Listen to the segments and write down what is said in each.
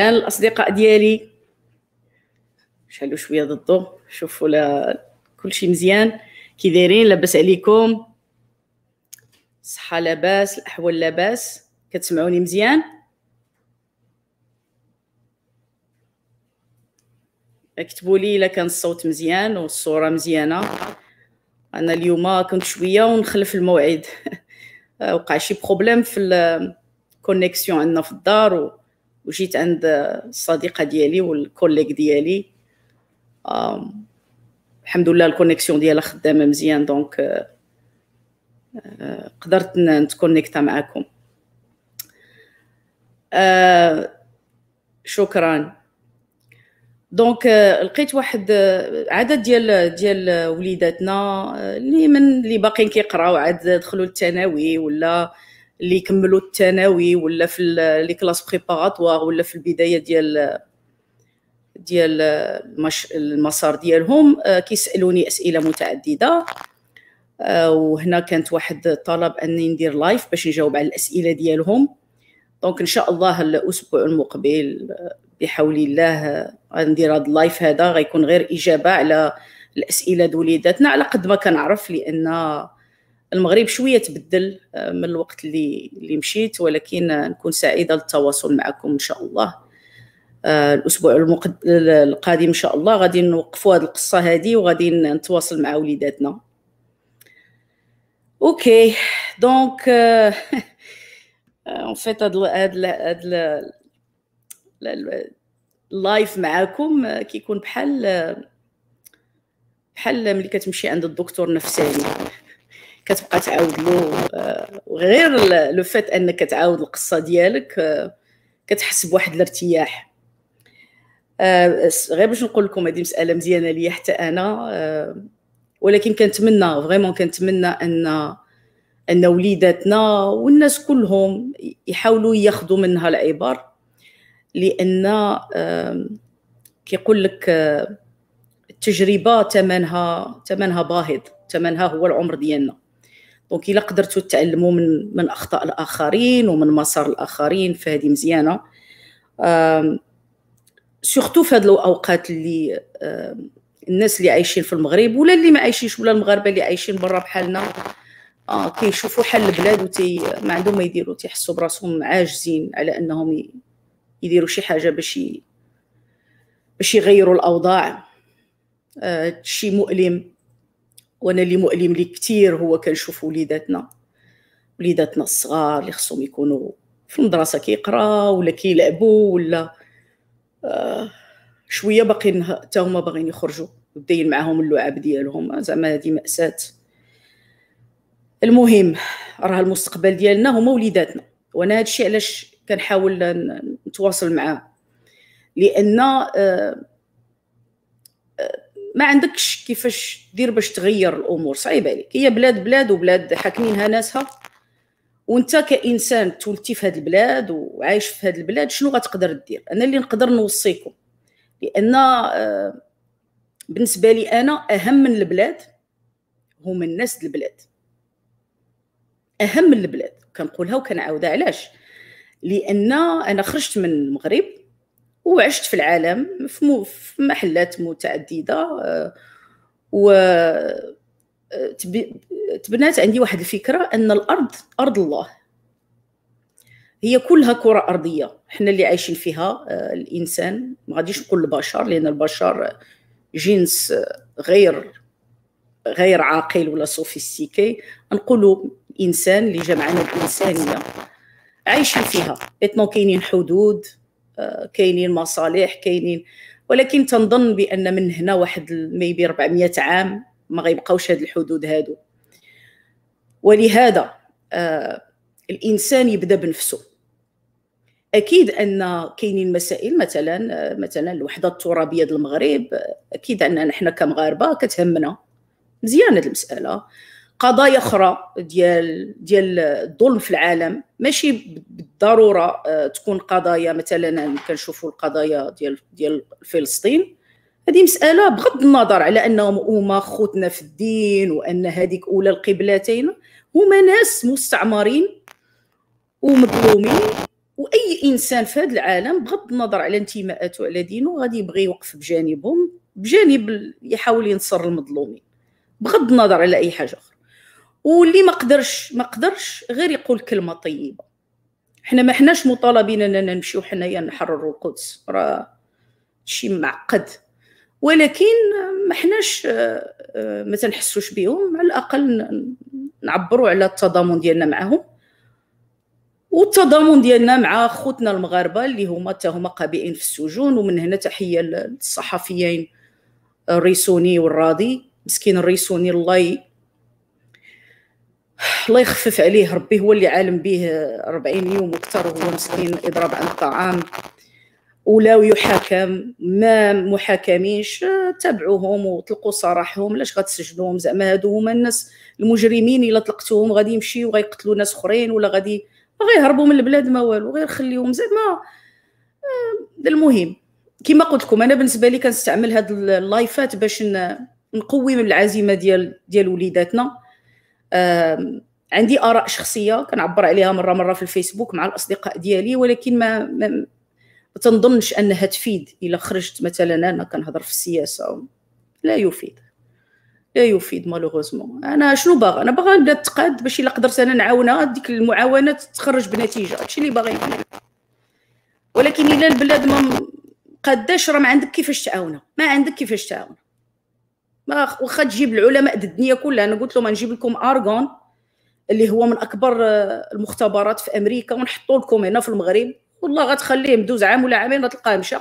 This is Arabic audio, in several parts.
اعلان الاصدقاء ديالي شحالو شويه ضدو شوفوا لا كلشي مزيان كي دايرين لاباس عليكم الصحه لاباس الاحوال لاباس كتسمعوني مزيان اكتبوا لي الا كان الصوت مزيان والصوره مزيانه انا اليوم كنت شويه ونخلف الموعد وقع شي بروبليم في الكونيكسيون عندنا في الدار و... وجيت عند الصديقه ديالي والكوليك ديالي الحمد لله الكونيكسيون ديالها خدامه مزيان دونك آه، آه، قدرت نتكونيكتا معاكم آه، شكرا دونك لقيت واحد عدد ديال ديال وليداتنا اللي من اللي باقيين كيقراو عاد دخلوا للثانوي ولا اللي يكملوا الثانوي ولا في لي كلاس بريباراتوار ولا في البدايه ديال ديال المسار ديالهم آه، كيسالوني اسئله متعدده آه، وهنا كانت واحد الطلب اني ندير لايف باش نجاوب على الاسئله ديالهم دونك ان شاء الله الاسبوع المقبل آه، بحول الله غندير هذا اللايف هذا غيكون غير اجابه على الاسئله دوليداتنا على قد ما كنعرف لان المغرب شويه تبدل آه، من الوقت اللي اللي مشيت ولكن نكون سعيده للتواصل معكم ان شاء الله آه، الاسبوع المقد... القادم ان شاء الله غادي نوقفوا هذه القصه هذه وغادي نتواصل مع وليداتنا اوكي دونك اون فيت هذا اللايف معاكم آه، كيكون بحال بحال ملي كتمشي عند الدكتور نفساني كتبقى تعاود له آه، وغير لو فات انك تعاود القصه ديالك آه، كتحس بواحد الارتياح آه، غير باش نقول لكم هذه مساله مزيانه ليا حتى انا ولكن كنتمنى فريمون كنتمنى ان ان وليداتنا والناس كلهم يحاولوا ياخذوا منها العبر لان كيقول لك التجربه ثمنها ثمنها باهظ ثمنها هو العمر ديالنا دونك الا قدرتوا تعلموا من من اخطاء الاخرين ومن مسار الاخرين فهذه مزيانه سورتو في هاد الاوقات اللي الناس اللي عايشين في المغرب ولا اللي ما عايشينش ولا المغاربه اللي عايشين برا بحالنا آه كيشوفوا حل البلاد وتي ما عندهم ما يديروا تيحسوا براسهم عاجزين على انهم يديروا شي حاجه باش باش يغيروا الاوضاع آه شي مؤلم وانا اللي مؤلم لي كثير هو كنشوف وليداتنا وليداتنا الصغار اللي خصهم يكونوا في المدرسه كيقراو ولا كيلعبوا ولا آه، شويه باقيين حتى هما باغيين يخرجوا وداين معاهم اللعاب ديالهم زعما هذه ماساه المهم راه المستقبل ديالنا هما وليداتنا وانا هادشي علاش كنحاول نتواصل معاهم لان آه ما عندكش كيفاش دير باش تغير الامور صعيب عليك هي بلاد بلاد وبلاد حاكمينها ناسها وانت كانسان تولتي في هذه البلاد وعايش في هذه البلاد شنو غتقدر دير انا اللي نقدر نوصيكم لان آه، بالنسبه لي انا اهم من البلاد هما الناس د البلاد اهم من البلاد كنقولها وكنعاودها علاش لان انا خرجت من المغرب وعشت في العالم في, محلات متعدده آه، و آه، تبنات عندي واحد الفكره ان الارض ارض الله هي كلها كره ارضيه حنا اللي عايشين فيها آه، الانسان ما غاديش نقول البشر لان البشر جنس غير غير عاقل ولا سوفيستيكي نقولوا الانسان اللي جمعنا الانسانيه عايشين فيها اتنو كاينين حدود آه، كاينين مصالح كاينين ولكن تنظن بان من هنا واحد ميبي 400 عام ما غيبقاوش هاد الحدود هادو ولهذا آه، الانسان يبدا بنفسه اكيد ان كاينين مسائل مثلا آه، مثلا الوحده الترابيه ديال المغرب اكيد اننا نحن كمغاربه كتهمنا مزيان المساله قضايا اخرى ديال ديال الظلم في العالم ماشي بالضروره آه، تكون قضايا مثلا يعني كنشوفوا القضايا ديال ديال فلسطين هذه مساله بغض النظر على انهم هما خوتنا في الدين وان هذيك اولى القبلتين هما ناس مستعمرين ومظلومين واي انسان في هذا العالم بغض النظر على انتماءاته على دينه غادي يبغي يوقف بجانبهم بجانب يحاول ينصر المظلومين بغض النظر على اي حاجه اخرى واللي ما قدرش ما قدرش غير يقول كلمه طيبه حنا ما حناش مطالبين اننا نمشيو حنايا نحرروا القدس راه شي معقد ولكن ما حناش آه، ما تنحسوش بهم على الاقل نعبروا على التضامن ديالنا معهم والتضامن ديالنا مع خوتنا المغاربه اللي هما حتى هما قابئين في السجون ومن هنا تحيه للصحفيين الريسوني والراضي مسكين الريسوني الله الله يخفف عليه ربي هو اللي عالم به 40 يوم وكثر وهو مسكين يضرب عن الطعام ولا يحاكم ما محاكمينش تابعوهم وطلقوا صراحهم لاش غتسجنوهم زعما هادو هما الناس المجرمين الا طلقتوهم غادي يمشيو غيقتلوا ناس اخرين ولا غادي غيهربوا من البلاد ما والو غير خليهم زعما آه، المهم كما قلت لكم انا بالنسبه لي كنستعمل هاد اللايفات باش نقوي من العزيمه ديال ديال وليداتنا عندي اراء شخصيه كنعبر عليها مره مره في الفيسبوك مع الاصدقاء ديالي ولكن ما ما تنظنش انها تفيد الا خرجت مثلا انا كنهضر في السياسه لا يفيد لا يفيد مالوغوزمون انا شنو باغا انا باغا نبدا نتقاد باش الا قدرت انا نعاونها ديك المعاونه تخرج بنتيجه هادشي اللي باغي ولكن الا البلاد ما قاداش راه ما عندك كيفاش تعاونها ما عندك كيفاش تعاونها ما واخا تجيب العلماء د الدنيا كلها انا قلت لهم نجيب لكم ارغون اللي هو من اكبر آه، المختبرات في امريكا ونحطو لكم هنا في المغرب والله غتخليه مدوز عام ولا عامين غتلقاه مشى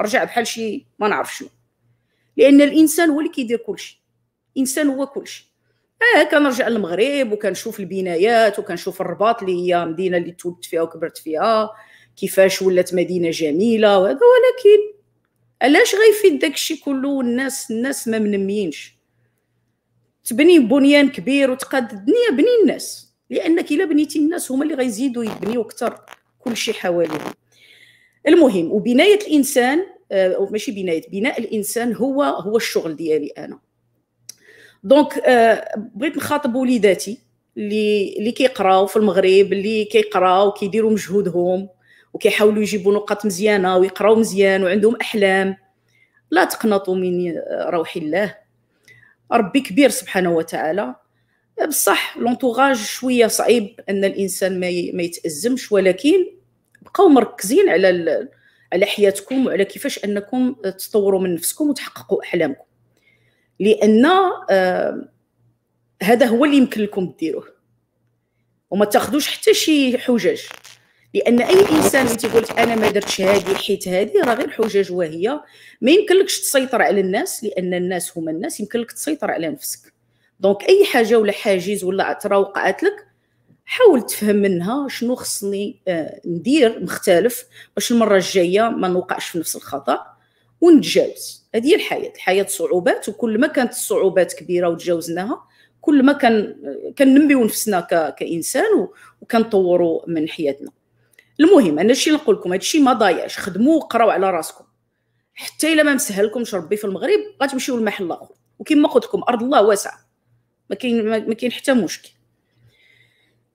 رجع بحال شي ما نعرف شنو لان الانسان هو اللي كيدير كلشي الانسان هو كلشي اه كنرجع للمغرب وكنشوف البنايات وكنشوف الرباط اللي هي مدينه اللي تولدت فيها وكبرت فيها كيفاش ولات مدينه جميله وهذا ولكن علاش غيفيد داكشي كله والناس الناس ما منميينش تبني بنيان كبير وتقاد الدنيا بني الناس لانك الا بنيتي الناس هما اللي غيزيدوا يبنيو اكثر كلشي حواليهم المهم وبنايه الانسان أو آه، ماشي بنايه بناء الانسان هو هو الشغل ديالي انا دونك آه بغيت نخاطب وليداتي اللي اللي كيقراو في المغرب اللي كيقراو كيديروا مجهودهم وكيحاولوا يجيبوا نقط مزيانه ويقراو مزيان وعندهم احلام لا تقنطوا من روح الله ربي كبير سبحانه وتعالى بصح لونطوغاج شويه صعيب ان الانسان ما يتازمش ولكن بقاو مركزين على على حياتكم وعلى كيفاش انكم تطوروا من نفسكم وتحققوا احلامكم لان آه هذا هو اللي يمكن لكم ديروه وما تاخذوش حتى شي حجج لان اي انسان انت قلت انا ما درتش هذه حيت هذه راه غير حجج واهيه ما يمكنلكش تسيطر على الناس لان الناس هما الناس يمكنلك تسيطر على نفسك دونك اي حاجه ولا حاجز ولا ترى وقعت لك حاول تفهم منها شنو خصني آه، ندير مختلف باش المره الجايه ما نوقعش في نفس الخطا ونتجاوز هذه هي الحياه الحياه صعوبات وكل ما كانت الصعوبات كبيره وتجاوزناها كل ما كان آه، كننميو نفسنا كانسان وكنطوروا من حياتنا المهم انا شي نقول لكم هادشي ما ضايعش خدموا وقراو على راسكم حتى الا ما مسهلكمش ربي في المغرب غتمشيو لمحل اخر وكما قلت لكم ارض الله واسعه ما كاين ما كاين حتى مشكل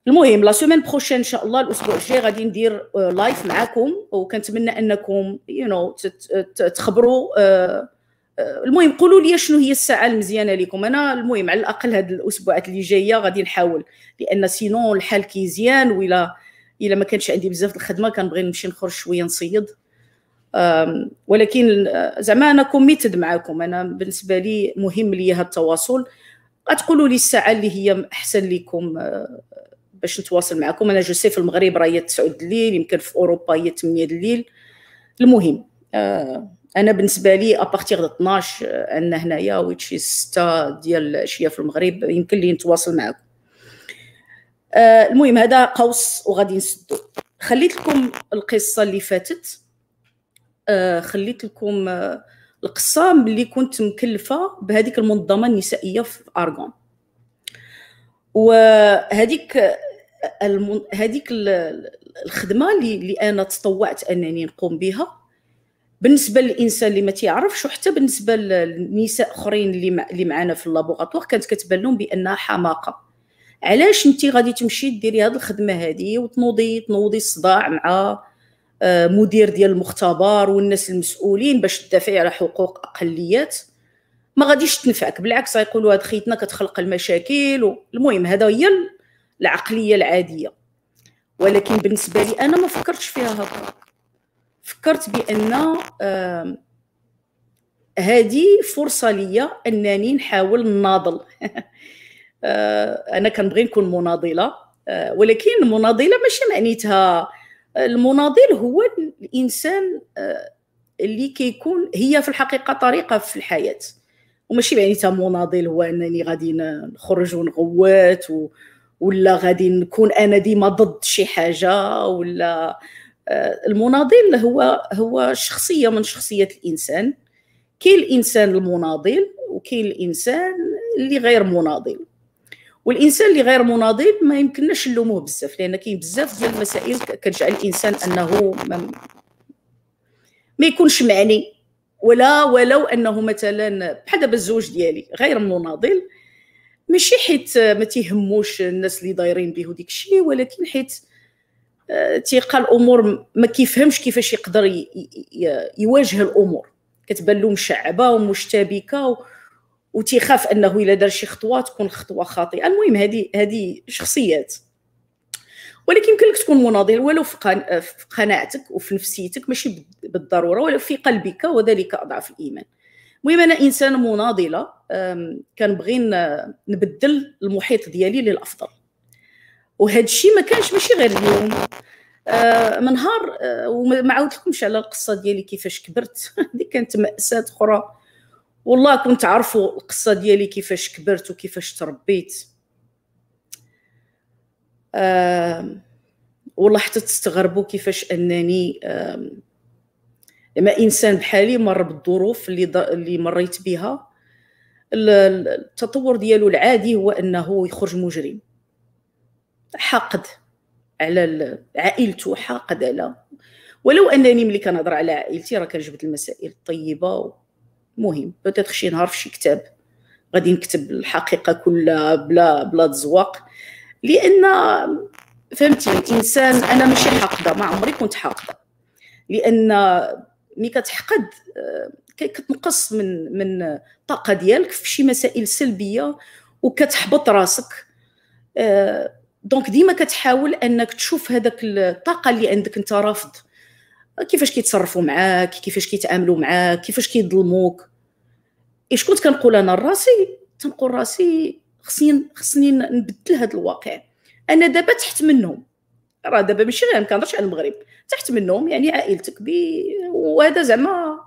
المهم لا سيمين بروشين ان شاء الله الاسبوع الجاي غادي ندير لايف آه، معاكم وكنتمنى انكم يو you نو know, تخبروا آه، آه، المهم قولوا لي شنو هي الساعه المزيانه لكم انا المهم على الاقل هاد الاسبوعات اللي جايه غادي نحاول لان سينون الحال كيزيان ولا الا ما كانش عندي بزاف الخدمه كنبغي نمشي نخرج شويه نصيد ولكن آه، زعما انا كوميتد معاكم انا بالنسبه لي مهم لي هذا التواصل غتقولوا لي الساعه اللي هي احسن لكم آه، باش نتواصل معكم انا جو سي في المغرب راه هي 9 الليل يمكن في اوروبا هي 8 الليل المهم آه، انا بالنسبه لي ابارتيغ دو 12 عندنا هنايا ويتش 6 ديال العشيه في المغرب يمكن لي نتواصل معكم آه، المهم هذا قوس وغادي نسدو خليت لكم القصه اللي فاتت آه، خليت لكم آه، القصه ملي كنت مكلفه بهذيك المنظمه النسائيه في ارغون وهذيك هذيك الخدمه اللي انا تطوعت انني نقوم بها بالنسبه للانسان اللي ما تيعرفش وحتى بالنسبه للنساء اخرين اللي معنا في اللابوغاتوار كانت كتبان لهم بانها حماقه علاش انت غادي تمشي ديري هذه الخدمه هذه وتنوضي تنوضي الصداع مع آه، مدير ديال المختبر والناس المسؤولين باش تدافعي على حقوق اقليات ما غاديش تنفعك بالعكس غيقولوا هاد خيتنا كتخلق المشاكل المهم هذا هي العقليه العاديه ولكن بالنسبه لي انا ما فكرتش فيها هكا فكرت بان هذه آه، فرصه ليا انني نحاول نناضل آه، انا كنبغي نكون مناضله آه، ولكن المناضله ماشي معنيتها آه، المناضل هو الانسان اللي كيكون هي في الحقيقه طريقه في الحياه وماشي معنيتها مناضل هو انني غادي نخرج ونغوت ولا غادي نكون انا ديما ضد شي حاجه ولا المناضل هو هو شخصيه من شخصيات الانسان كاين الانسان المناضل وكاين الانسان اللي غير مناضل والانسان اللي غير مناضل ما يمكنناش نلوموه بزاف لان كاين بزاف ديال المسائل كتجعل الانسان انه ما يكونش معني ولا ولو انه مثلا بحال دابا الزوج ديالي غير مناضل ماشي حيت ما تيهموش الناس اللي دايرين به وديك الشيء ولكن حيت آه، تيقى الامور ما كيفهمش كيفاش يقدر يواجه الامور كتبان له مشعبه ومشتبكه وتيخاف انه الا دار شي خطوه تكون خطوه خاطئه المهم هذه هذه شخصيات ولكن يمكن لك تكون مناضل ولو في قناعتك وفي نفسيتك ماشي بالضروره ولو في قلبك وذلك اضعف الايمان المهم انا انسانه مناضله كنبغي نبدل المحيط ديالي للافضل وهذا الشيء ما كانش ماشي غير اليوم آه، من نهار آه، وما عاودتلكمش على القصه ديالي كيفاش كبرت هذه كانت ماساه اخرى والله كنت عارفه القصه ديالي كيفاش كبرت وكيفاش تربيت والله حتى تستغربوا كيفاش انني لما انسان بحالي مر بالظروف اللي اللي مريت بها التطور ديالو العادي هو انه يخرج مجرم حاقد على عائلته حاقد على ولو انني ملي كنهضر على عائلتي راه كنجبد المسائل الطيبه مهم بوتيتر شي نهار في شي كتاب غادي نكتب الحقيقه كلها بلا بلا تزواق لان فهمتي الانسان انا ماشي حاقده ما عمري كنت حاقده لان ملي كتحقد آه، كتنقص من من الطاقه ديالك في شي مسائل سلبيه وكتحبط راسك آه، دونك ديما كتحاول انك تشوف هذاك الطاقه اللي عندك انت رافض كيفاش كيتصرفوا معاك كيفاش كيتعاملوا معاك كيفاش كيظلموك اش كنت كنقول انا لراسي تنقول راسي خصني خصني نبدل هذا الواقع انا دابا تحت منهم راه دابا ماشي غير ما كنهضرش على المغرب تحت منهم يعني عائلتك بي وهذا زعما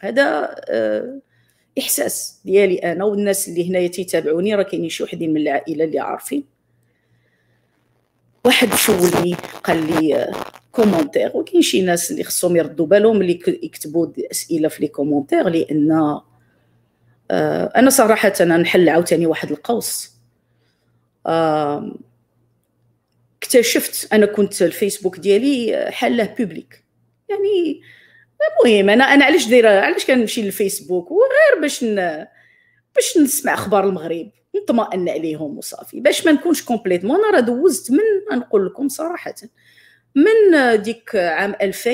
هذا آه، احساس ديالي انا والناس اللي هنايا تيتابعوني راه كاينين شي وحدين من العائله اللي عارفين واحد سولني قال لي كومونتير آه، وكاين شي ناس اللي خصهم يردوا بالهم اللي يكتبوا اسئله في لي كومونتير لان آه، انا صراحه انا نحل عاوتاني واحد القوس اكتشفت انا كنت الفيسبوك ديالي آه، حاله بوبليك يعني المهم انا انا علاش دايره علاش كنمشي للفيسبوك وغير باش ن... باش نسمع اخبار المغرب نطمئن عليهم وصافي باش ما نكونش كومبليتمون انا راه دوزت من نقول لكم صراحه من ديك عام 2000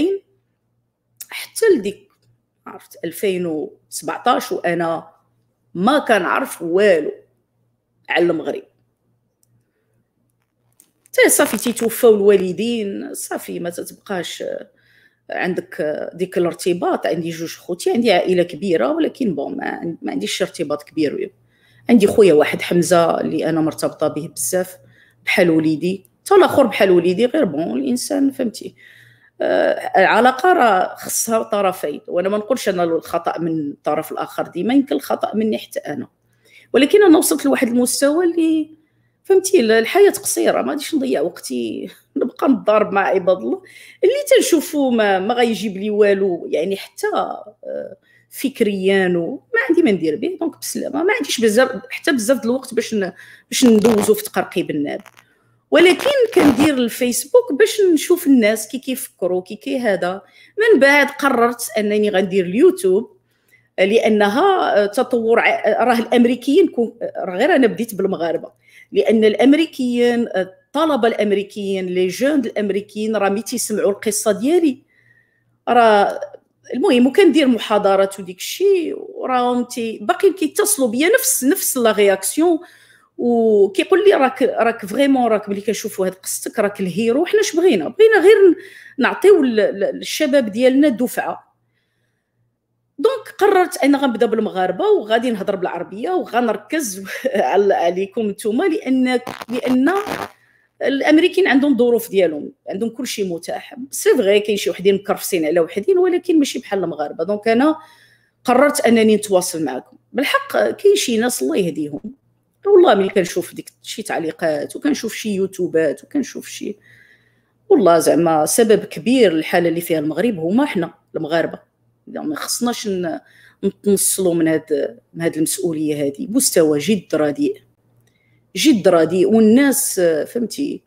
حتى لديك عرفت 2017 وانا ما كنعرف والو على المغرب حتى صافي تيتوفاو الوالدين صافي ما تتبقاش آه، عندك آه، ديك الارتباط عندي جوج خوتي عندي عائله كبيره ولكن بون ما عنديش ارتباط كبير عندي خويا واحد حمزه اللي انا مرتبطه به بزاف بحال وليدي حتى الاخر بحال وليدي غير بون الانسان فهمتي العلاقه آه، راه خصها طرفين وانا ما نقولش انا الخطا من الطرف الاخر ديما يمكن الخطا مني حتى انا ولكن انا وصلت لواحد المستوى اللي فهمتي الحياه قصيره ما غاديش نضيع وقتي نبقى نضارب مع عباد الله اللي تنشوفو ما, ما غيجيب لي والو يعني حتى آه فكريا وما عندي ما ندير به دونك بسلامه ما عنديش بزاف حتى بزاف د الوقت باش باش ندوزو في تقرقيب الناب ولكن كندير الفيسبوك باش نشوف الناس كي كيفكروا كي كي هذا من بعد قررت انني غندير اليوتيوب لانها آه، تطور آه، راه الامريكيين آه، غير انا بديت بالمغاربه لان الامريكيين الطلبه الامريكيين لي جون الامريكيين راه ملي تيسمعوا القصه ديالي راه المهم وكندير محاضرات وديك الشيء وراهم تي باقي كيتصلوا بيا نفس نفس لا رياكسيون وكيقول لي راك راك فريمون راك ملي كنشوفوا هاد قصتك راك الهيرو حنا اش بغينا بغينا غير نعطيو للشباب ديالنا دفعه دونك قررت انا غنبدا بالمغاربه وغادي نهضر بالعربيه وغنركز عليكم نتوما لان لان الامريكيين عندهم ظروف ديالهم عندهم كل شيء متاح سي فغي كاين شي وحدين مكرفسين على وحدين ولكن ماشي بحال المغاربه دونك انا قررت انني نتواصل معكم بالحق كاين شي ناس الله يهديهم والله ملي كنشوف ديك شي تعليقات وكنشوف شي يوتيوبات وكنشوف شي والله زعما سبب كبير الحاله اللي فيها المغرب هما حنا المغاربه يعني ما خصناش نتنصلوا من هاد من هاد المسؤوليه هذه مستوى جد رديء جد رادي والناس فهمتي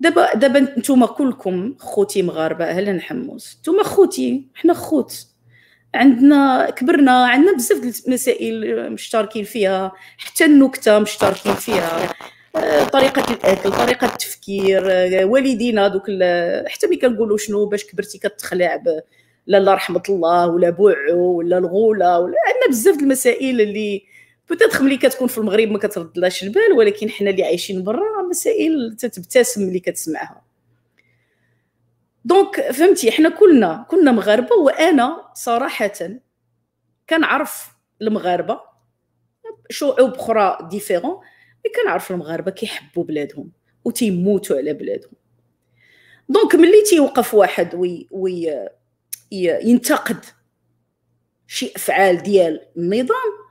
دابا دابا نتوما كلكم خوتي مغاربه اهلا حموس نتوما خوتي حنا خوت عندنا كبرنا عندنا بزاف المسائل مشتركين فيها حتى النكته مشتركين فيها آه، طريقة الأكل طريقة التفكير آه، والدينا دوك حتى ملي كنقولوا شنو باش كبرتي كتخلع ب لا رحمة الله ولا بوعو ولا الغولة ولا عندنا بزاف المسائل اللي بوتيتخ ملي كتكون في المغرب ما كتردلاش البال ولكن حنا اللي عايشين برا مسائل تتبتسم ملي كتسمعها دونك فهمتي حنا كلنا كنا مغاربه وانا صراحه كنعرف المغاربه شعوب اخرى ديفيرون مي كنعرف المغاربه كيحبوا بلادهم وتيموتوا على بلادهم دونك ملي تيوقف واحد وي وي ينتقد شي افعال ديال النظام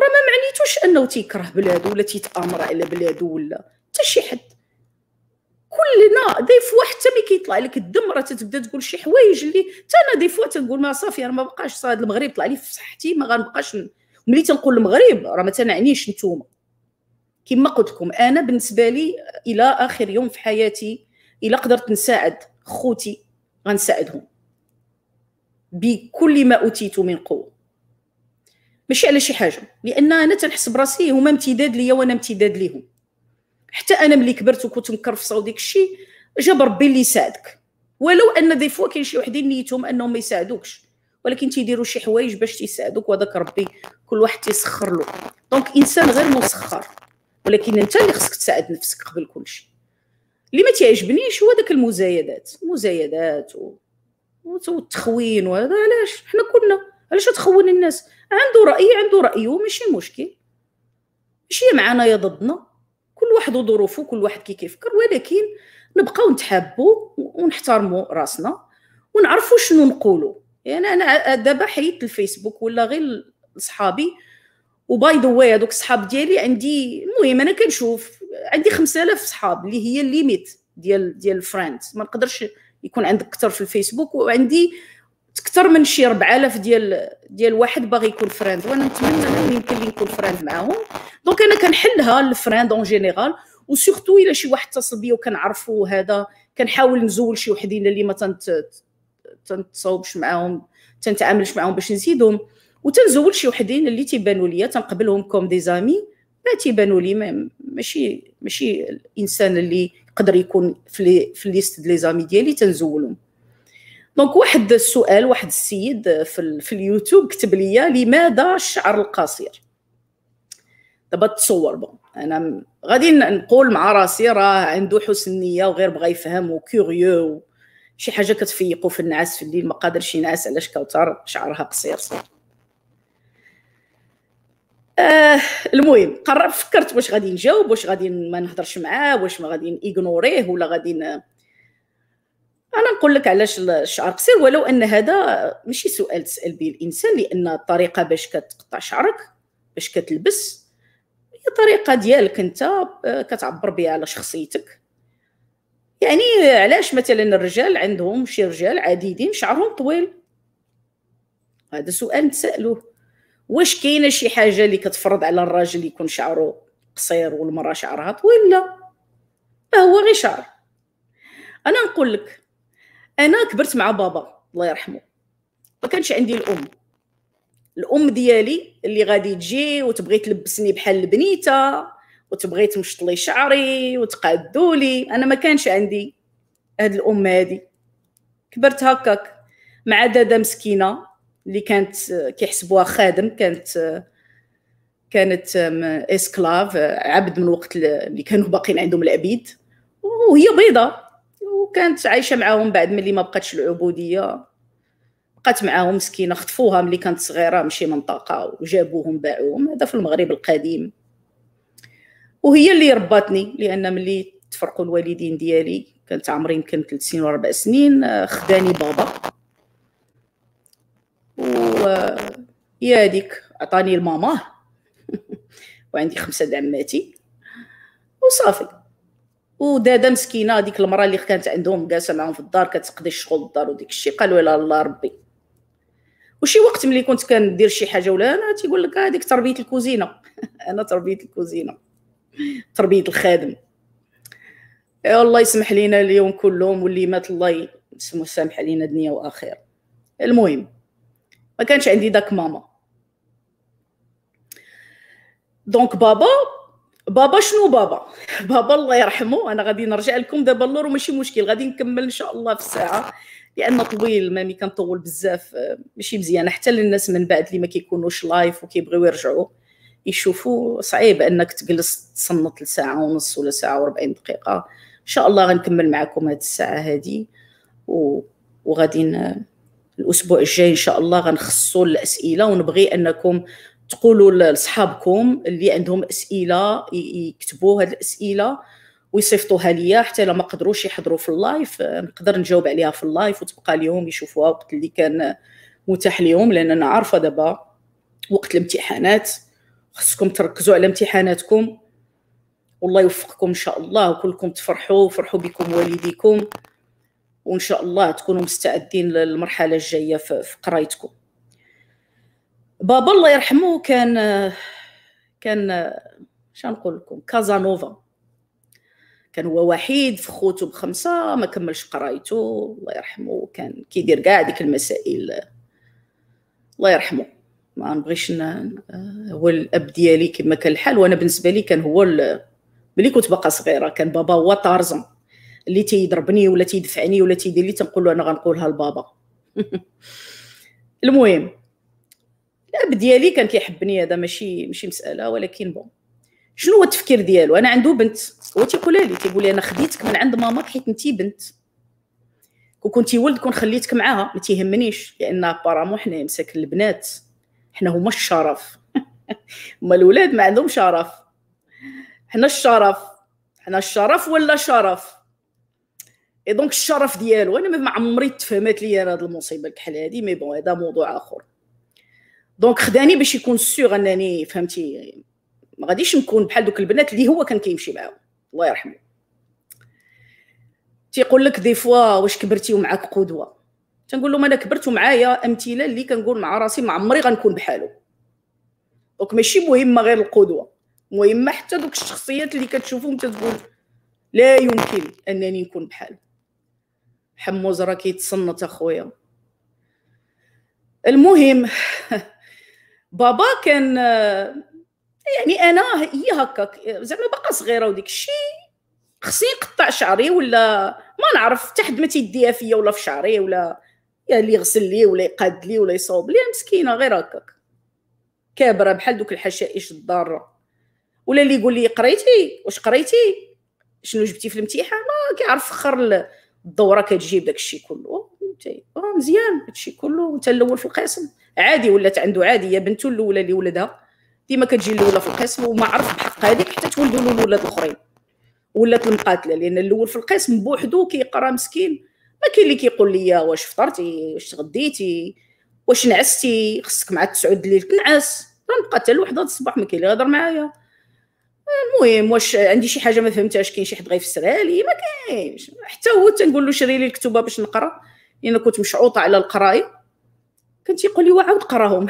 راه ما معنيتوش انه تيكره بلادو ولا تيتامر على بلادو ولا حتى شي حد كلنا دي واحد حتى ملي كيطلع لك الدم راه تتبدا تقول شي حوايج اللي حتى انا دي واحد تنقول ما صافي انا ما بقاش صاد المغرب طلع لي في صحتي ما غنبقاش ملي تنقول المغرب راه ما تنعنيش نتوما كما قلت لكم انا بالنسبه لي الى اخر يوم في حياتي الى قدرت نساعد خوتي غنساعدهم بكل ما اوتيت من قوه ماشي على شي حاجه لان انا تنحس براسي هما امتداد ليا وانا امتداد ليهم حتى انا ملي كبرت وكنت مكرفصه وديك الشيء جاب ربي اللي يساعدك ولو ان دي فوا كاين شي وحدين نيتهم انهم ما يساعدوكش ولكن تيديروا شي حوايج باش تيساعدوك وهذاك ربي كل واحد تيسخر له دونك انسان غير مسخر ولكن انت اللي خصك تساعد نفسك قبل كل شيء اللي ما تيعجبنيش هو داك المزايدات المزايدات و... والتخوين وهذا علاش حنا كنا علاش تخون الناس عنده راي عنده رايه ماشي مشكل ماشي معنا يا ضدنا كل واحد وظروفه كل واحد كي كيفكر ولكن نبقاو نتحابوا ونحترموا راسنا ونعرفوا شنو نقولوا يعني انا دابا حيت الفيسبوك ولا غير صحابي وباي ذا واي هذوك الصحاب ديالي عندي المهم انا كنشوف عندي 5000 صحاب اللي هي الليميت ديال ديال الفريند ما نقدرش يكون عندك اكثر في الفيسبوك وعندي اكثر من شي 4000 ديال ديال واحد باغي يكون فريند وانا نتمنى انه يمكن لي نكون فريند معاهم دونك انا كنحلها الفريند اون جينيرال وسورتو الا شي واحد اتصل بيا وكنعرفو هذا كنحاول نزول شي وحدين اللي ما تنت تنتصاوبش معاهم تنتعاملش معاهم باش نزيدهم وتنزول شي وحدين اللي تيبانوا ليا تنقبلهم كوم دي زامي ما تيبانوا لي ماشي ماشي الانسان اللي يقدر يكون في لي في ليست دي زامي ديالي تنزولهم دونك واحد السؤال واحد السيد في, في اليوتيوب كتب لي لماذا الشعر القصير دابا تصور بون انا غادي نقول مع راسي راه عنده حسن نيه وغير بغى يفهم وكوريو شي حاجه كتفيقو في النعاس في الليل ما قادرش ينعس علاش كوثر شعرها قصير صح آه المهم قرر فكرت واش غادي نجاوب واش غادي ما نهضرش معاه واش ما غادي نيغنوريه ولا غادي انا نقول لك علاش الشعر قصير ولو ان هذا ماشي سؤال تسال به الانسان لان الطريقه باش كتقطع شعرك باش كتلبس هي طريقه ديالك انت آه، كتعبر بها على شخصيتك يعني علاش مثلا الرجال عندهم شي رجال عديدين شعرهم طويل هذا سؤال نتسالوه واش كاينه شي حاجه اللي كتفرض على الراجل يكون شعره قصير والمراه شعرها طويل لا هو غير شعر انا نقول لك انا كبرت مع بابا الله يرحمه ما كانش عندي الام الام ديالي اللي غادي تجي وتبغي تلبسني بحال البنيته وتبغي تمشط لي شعري وتقادو لي انا ما كانش عندي هاد الام هادي كبرت هكاك مع دادا مسكينه اللي كانت كيحسبوها خادم كانت كانت اسكلاف عبد من وقت اللي كانوا باقيين عندهم العبيد وهي بيضه وكانت عايشه معاهم بعد ملي ما بقاتش العبوديه بقات معاهم مسكينه خطفوها ملي كانت صغيره من شي منطقه وجابوهم باعوهم هذا في المغرب القديم وهي اللي رباتني لان ملي تفرقوا الوالدين ديالي كانت عمري يمكن 3 سنين و 4 سنين خداني بابا و يا هذيك عطاني لماما وعندي خمسه د عماتي وصافي ودادا مسكينه هذيك المراه اللي كانت عندهم جالسه معاهم في الدار كتقضي الشغل الدار وديك الشيء قالوا لها الله ربي وشي وقت ملي كنت كندير شي حاجه ولا انا تيقول لك آه، هذيك تربيه الكوزينه انا تربيه الكوزينه تربيه الخادم الله يسمح لينا اليوم كلهم واللي مات الله يسمو سامح علينا دنيا واخر المهم ما كانش عندي داك ماما دونك بابا بابا شنو بابا بابا الله يرحمه انا غادي نرجع لكم دابا اللور وماشي مشكل غادي نكمل ان شاء الله في الساعه لان طويل مامي كنطول بزاف ماشي مزيان حتى للناس من بعد اللي ما كيكونوش لايف وكيبغيو يرجعوا يشوفوا صعيب انك تجلس تصنت لساعه ونص ولا ساعه و40 دقيقه ان شاء الله غنكمل معكم هذه الساعه هذه وغادي الاسبوع الجاي ان شاء الله غنخصوا الاسئله ونبغي انكم تقولوا لصحابكم اللي عندهم اسئله يكتبوا هذه الاسئله ويصيفطوها ليا حتى ما قدروش يحضروا في اللايف آه، نقدر نجاوب عليها في اللايف وتبقى ليهم يشوفوها وقت اللي كان متاح ليهم لان انا عارفه دابا وقت الامتحانات خصكم تركزوا على امتحاناتكم والله يوفقكم ان شاء الله وكلكم تفرحوا وفرحوا بكم والديكم وان شاء الله تكونوا مستعدين للمرحله الجايه في قرايتكم بابا الله يرحمه كان كان نقول لكم كازانوفا كان هو وحيد في خوتو بخمسه ما كملش قرايته الله يرحمه كان كيدير كاع ديك المسائل الله يرحمه ما نبغيش هو الاب ديالي كما كان الحال وانا بالنسبه لي كان هو ملي كنت باقا صغيره كان بابا هو طارزم اللي تيضربني ولا تيدفعني ولا تيدير لي تنقول له انا غنقولها لبابا المهم الاب ديالي كان كيحبني هذا ماشي ماشي مساله ولكن بون شنو هو التفكير ديالو انا عنده بنت هو تيقولها لي تيقول لي انا خديتك من عند ماماك حيت انت بنت وكنتي ولد كون خليتك معاها ما تيهمنيش لان بارامو حنا مساكن البنات حنا هما الشرف هما الولاد ما عندهم شرف حنا الشرف حنا الشرف ولا شرف اي دونك الشرف ديالو انا ما عمري تفهمت لي انا هاد المصيبه الكحله هادي مي بون هذا موضوع اخر دونك خداني باش يكون سيغ انني فهمتي ما غاديش نكون بحال دوك البنات اللي هو كان كيمشي معاهم الله يرحمه تيقول لك دي فوا واش كبرتي ومعاك قدوه تنقول لهم انا كبرت ومعايا امثله اللي كنقول مع راسي ما عمري غنكون بحاله دونك ماشي مهمه غير القدوه مهمه حتى دوك الشخصيات اللي كتشوفهم تتقول لا يمكن انني نكون بحال حموز راه كيتصنت اخويا المهم بابا كان يعني انا هي هكاك زعما باقا صغيره وديك الشيء خصني نقطع شعري ولا ما نعرف تحد ما تيديها فيا ولا في شعري ولا يا اللي يغسل لي ولا يقاد لي ولا يصوب لي يعني مسكينه غير هكاك كابره بحال دوك الحشائش الضاره ولا اللي يقول لي قريتي واش قريتي شنو جبتي في الامتحان ما كيعرف فخر الدوره كتجيب داك الشيء كله راه مزيان هادشي كله وانت الاول في القسم عادي ولات عنده عادي هي بنته الاولى اللي ولدها ديما كتجي الاولى في القسم وما عرف بحق هذيك حتى تولدوا له الاولاد الاخرين ولات المقاتله لان الاول في القسم بوحدو كيقرا مسكين ما كاين اللي كيقول لي واش فطرتي واش تغديتي واش نعستي خصك مع 9 الليل تنعس تنبقى حتى لوحده الصباح ما كاين اللي يهضر معايا المهم واش عندي شي حاجه ما فهمتهاش كاين شي حد غيفسرها لي ما كاينش حتى هو تنقول له شري لي الكتبه باش نقرا لان كنت مشعوطه على القرايه كان تيقول لي عاود قراهم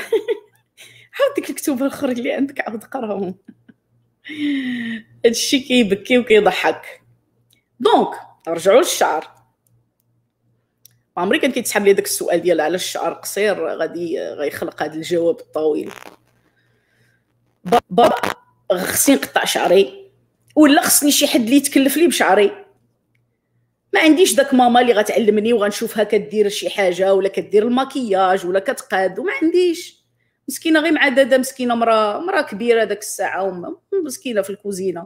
عاود ديك الكتبه الاخرى اللي عندك عاود قراهم هادشي كيبكي وكيضحك دونك رجعوا للشعر عمري كان كيتسحب لي داك السؤال ديال على الشعر قصير غادي غيخلق هذا الجواب الطويل بابا خصني نقطع شعري ولا خصني شي حد اللي يتكلف لي بشعري ما عنديش داك ماما اللي غتعلمني وغنشوفها كدير شي حاجه ولا كدير الماكياج ولا كتقاد وما عنديش مسكينه غير مع دادا مسكينه مرا مرا كبيره داك الساعه مسكينه في الكوزينه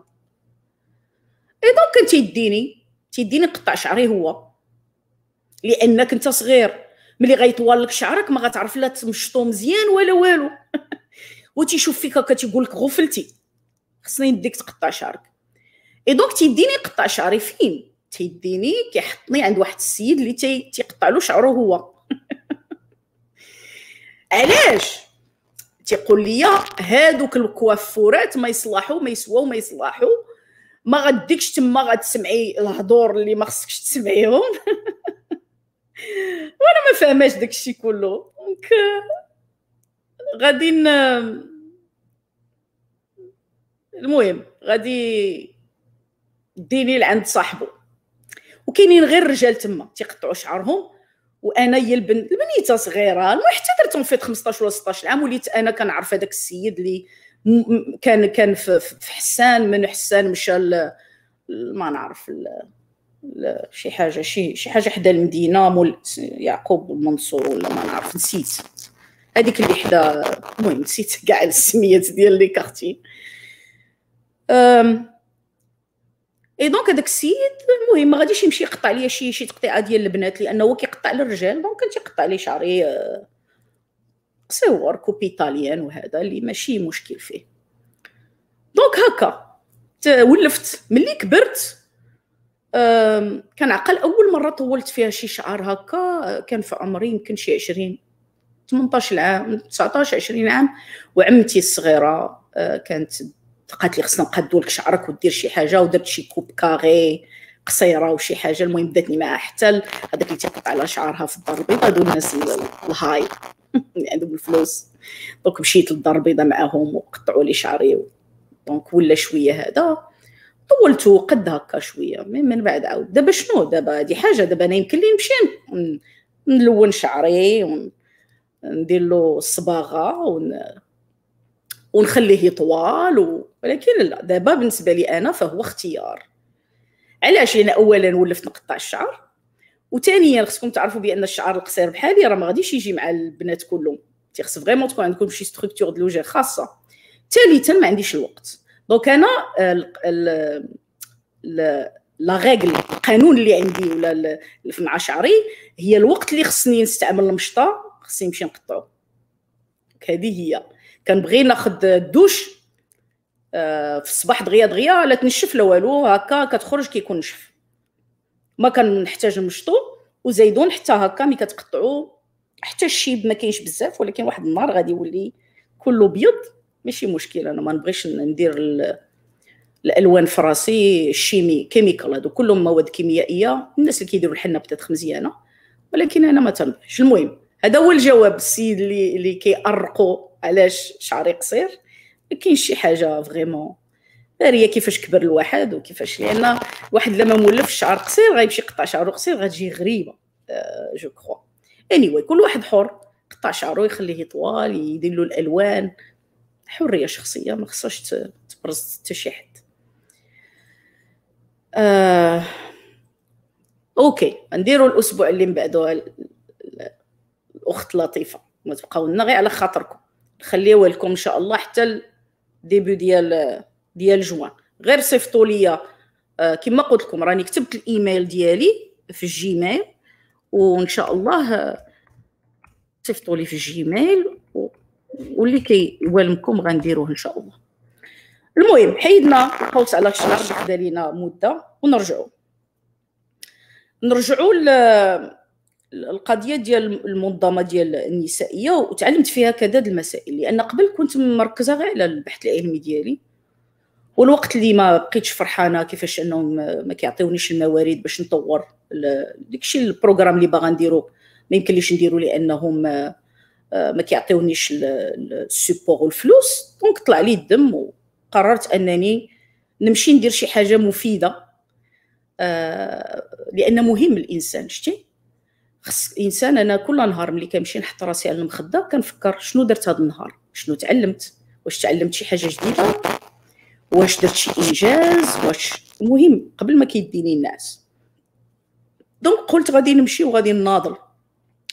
اي دونك كان تيديني تيديني قطع شعري هو لانك انت صغير ملي غيطوال لك شعرك ما غتعرف لا تمشطو مزيان ولا والو وتيشوف فيك هكا لك غفلتي خصني نديك تقطع شعرك اي دونك تيديني يقطع شعري فين تيديني كيحطني عند واحد السيد اللي تي... تيقطع له شعره هو علاش تيقول لي هادوك الكوافورات ما يصلحوا ما يسواو ما يصلحوا ما غديكش تما غتسمعي الهضور اللي ما خصكش تسمعيهم وانا ما فهماش داكشي كله دونك euh, غادي المهم غادي ديني لعند صاحبو وكاينين غير رجال تما تيقطعوا شعرهم وانا هي البنت البنيته صغيره المهم حتى درتهم في 15 ولا 16 عام وليت انا كنعرف هذاك السيد اللي كان كان في, حسان من حسان مشى ما نعرف شي حاجه شي شي حاجه حدا المدينه مول يعقوب المنصور ولا ما نعرف نسيت هذيك اللي حدا المهم نسيت كاع السميات ديال لي كارتي اي euh, دونك هذاك السيد المهم ما غاديش يمشي يقطع لي شي شي تقطيعه ديال البنات لانه هو كيقطع للرجال دونك كان تيقطع لي شعري آه، صور كوبي ايطاليان وهذا اللي ماشي مشكل فيه دونك هكا ولفت ملي كبرت كان عقل اول مره طولت فيها شي شعر هكا كان في عمري يمكن شي 20 18 عام 19 20 عام وعمتي الصغيره آه، كانت قالت لي خصنا نقادو لك شعرك ودير شي حاجه ودرت شي كوب كاري قصيره وشي حاجه المهم بداتني معها حتى هذاك اللي تيقطع على شعرها في الدار البيضاء هذو الناس الهاي اللي عندهم الفلوس دونك مشيت للدار البيضاء معاهم وقطعوا لي شعري دونك ولا شويه هذا طولته قد هكا شويه من بعد عاود دابا شنو دابا هذه حاجه دابا انا يمكن لي نمشي نلون شعري وندير له الصباغه ونخليه يطوال و... ولكن لا دابا بالنسبه لي انا فهو اختيار علاش لان اولا ولفت نقطع الشعر وثانيا خصكم تعرفوا بان الشعر القصير بحالي راه ما غاديش يجي مع البنات كلهم تيخص فريمون تكون عندكم شي ستركتور د لوجي خاصه ثالثا ما عنديش الوقت دونك انا ال... ال... ال... لا ريغل القانون اللي عندي ولا مع شعري هي الوقت اللي خصني نستعمل المشطه خصني نمشي نقطعو هذه هي كنبغي ناخذ الدوش آه، في الصباح دغيا دغيا لا تنشف لا والو هكا كتخرج كيكون نشف ما كنحتاج نمشطو وزيدون حتى هكا ملي كتقطعو حتى الشيب ما كاينش بزاف ولكن واحد النهار غادي يولي كله بيض ماشي مشكل انا ما نبغيش ندير الالوان في راسي الشيمي كيميكال هادو كلهم مواد كيميائيه الناس اللي كيديروا الحنه بتاتخ مزيانه ولكن انا ما تنبغيش المهم هذا هو الجواب السيد اللي اللي كيأرقوا علاش شعري قصير كاين شي حاجه فريمون هي كيفاش كبر الواحد وكيفاش لان واحد لما مولف الشعر قصير غيمشي يقطع شعره قصير غتجي غريبه جو كخوا اني anyway, كل واحد حر قطع شعره يخليه طوال يدير له الالوان حريه شخصيه ما خصهاش تبرز حتى شي حد آه... اوكي نديروا الاسبوع اللي من بعدو الاخت لطيفه ما تبقاو لنا غير على خاطركم نخليوه لكم ان شاء الله حتى الديبي ديال ديال جوان غير صيفطوا لي آه، كما قلت لكم راني كتبت الايميل ديالي في الجيميل وان شاء الله آه، صيفطوا لي في الجيميل واللي كيوالمكم غنديروه ان شاء الله المهم حيدنا قوس على الشهر بعد لينا مده ونرجعوا نرجعوا القضيه ديال المنظمه ديال النسائيه وتعلمت فيها كذا المسائل لان قبل كنت مركزه غير على البحث العلمي ديالي والوقت اللي ما بقيتش فرحانه كيفاش انهم ما كيعطيونيش الموارد باش نطور داكشي البروغرام اللي باغا نديرو ما يمكنليش نديرو لانهم ما كيعطيونيش السيبور والفلوس دونك طلع لي الدم وقررت انني نمشي ندير شي حاجه مفيده آه، لان مهم الانسان شتي خص الانسان انا كل نهار ملي كنمشي نحط راسي على المخده كنفكر شنو درت هذا النهار شنو تعلمت واش تعلمت شي حاجه جديده واش درت شي انجاز واش المهم قبل ما كيديني الناس دونك قلت غادي نمشي وغادي نناضل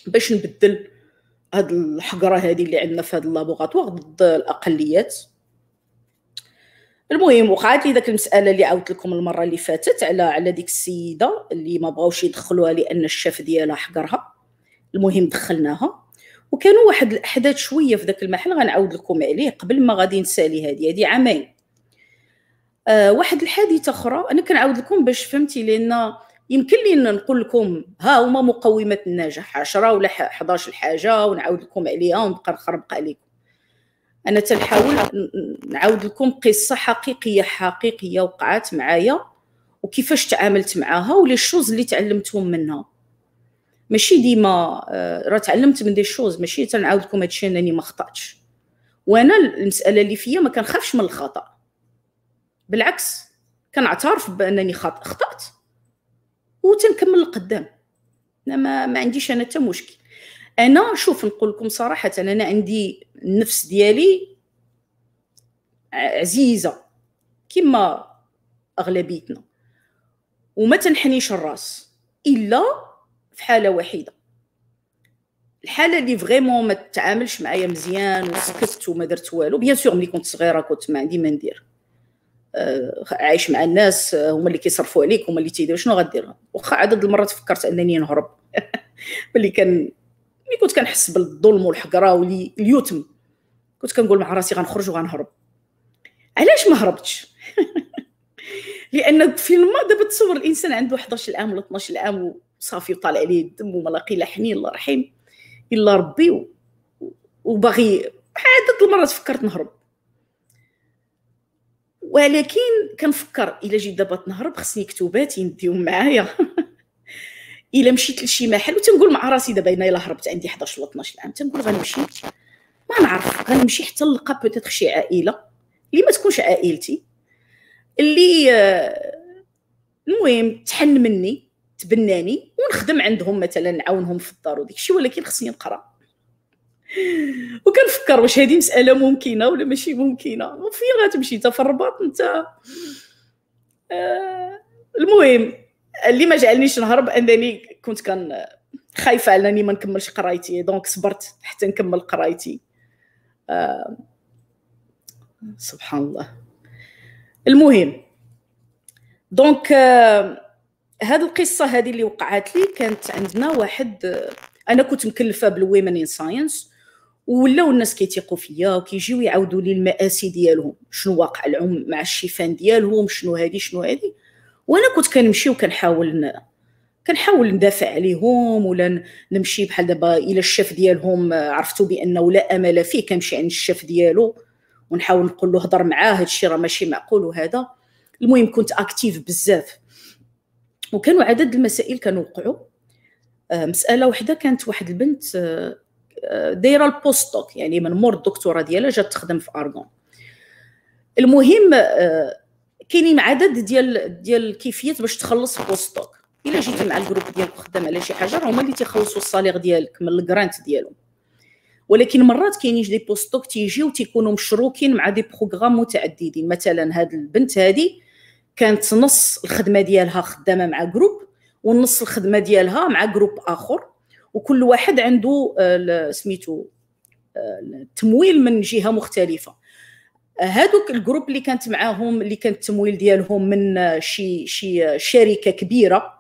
باش نبدل هاد الحقره هذه اللي عندنا في هاد اللابوغاتوار ضد الاقليات المهم وقعت لي داك المساله اللي عاودت لكم المره اللي فاتت على على ديك السيده اللي ما بغاوش يدخلوها لان الشاف ديالها حقرها المهم دخلناها وكانوا واحد الاحداث شويه في ذاك المحل غنعاود لكم عليه قبل ما غادي نسالي هذه هذه عامين آه واحد الحادثه اخرى انا كنعاود لكم باش فهمتي لان يمكن لي نقول لكم ها هما مقومات النجاح 10 ولا 11 حاجه ونعاود لكم عليها ونبقى نخربق عليكم انا تنحاول نعاود لكم قصه حقيقيه حقيقيه وقعت معايا وكيفاش تعاملت معاها ولي شوز اللي تعلمتهم منها ماشي ديما آه، راه تعلمت من دي شوز ماشي تنعاود لكم هادشي انني ما خطاتش وانا المساله اللي فيا ما كنخافش من الخطا بالعكس كنعترف بانني خطات وتنكمل القدام انا ما, ما عنديش انا حتى مشكل انا شوف نقول لكم صراحه انا عندي النفس ديالي عزيزه كما اغلبيتنا وما تنحنيش الراس الا في حاله وحيده الحاله اللي فريمون ما تتعاملش معايا مزيان وسكت وما درت والو بيان سور ملي كنت صغيره كنت ما عندي ما ندير آه عايش مع الناس آه، هما اللي كيصرفوا عليك هما اللي تيديروا شنو غدير واخا عدد المرات فكرت انني نهرب ملي كان ملي كنت كنحس بالظلم والحقره واليتم كنت كنقول مع راسي غنخرج وغنهرب علاش ما هربتش لان في الماضي دابا تصور الانسان عنده 11 عام ولا 12 عام وصافي وطالع عليه الدم وما لاقي لا حنين لا رحيم الا ربي وباغي عدد المرات فكرت نهرب ولكن كنفكر الا جيت دابا نهرب خصني كتوباتي نديهم معايا الا مشيت لشي محل وتنقول مع راسي دابا الا هربت عندي 11 ولا 12 عام تنقول غنمشي ما نعرف غنمشي حتى نلقى بوتيت شي عائله اللي ما تكونش عائلتي اللي آه، المهم تحن مني تبناني ونخدم عندهم مثلا نعاونهم في الدار وديك الشيء ولكن خصني نقرا وكنفكر واش هذه مساله ممكنه ولا ماشي ممكنه وفين غتمشي انت في الرباط انت المهم اللي ما جعلنيش نهرب انني كنت كان خايفه انني ما نكملش قرايتي دونك صبرت حتى نكمل قرايتي آه سبحان الله المهم دونك آه هذه القصه هذه اللي وقعت لي كانت عندنا واحد آه انا كنت مكلفه بالويمن ان ساينس ولاو الناس كيتيقوا فيا وكيجيو يعاودوا لي المآسي ديالهم شنو واقع العم مع الشيفان ديالهم شنو هذه شنو هذه وانا كنت كنمشي وكنحاول كنحاول ندافع عليهم ولا نمشي بحال دابا الى الشاف ديالهم آه، عرفتو بانه لا امل فيه كنمشي عند الشاف ديالو ونحاول نقول له هضر معاه الشيء راه ماشي معقول وهذا المهم كنت اكتيف بزاف وكانوا عدد المسائل كانوا وقعوا آه، مساله وحده كانت واحد البنت آه، دايره البوست يعني من مور الدكتوراه ديالها جات تخدم في ارغون المهم كاينين عدد ديال ديال الكيفيات باش تخلص بوستوك الا جيتي مع الجروب ديالك خدام على شي حاجه هما اللي تيخلصوا الصالير ديالك من الجرانت ديالهم ولكن مرات كاينين دي بوستوك تيجيو تيكونوا مشروكين مع دي بروغرام متعددين مثلا هاد البنت هادي كانت نص الخدمه ديالها خدامه مع جروب ونص الخدمه ديالها مع جروب اخر وكل واحد عنده آه، سميتو آه، التمويل من جهه مختلفه هادوك الجروب اللي كانت معاهم اللي كان التمويل ديالهم من شي شي شركه كبيره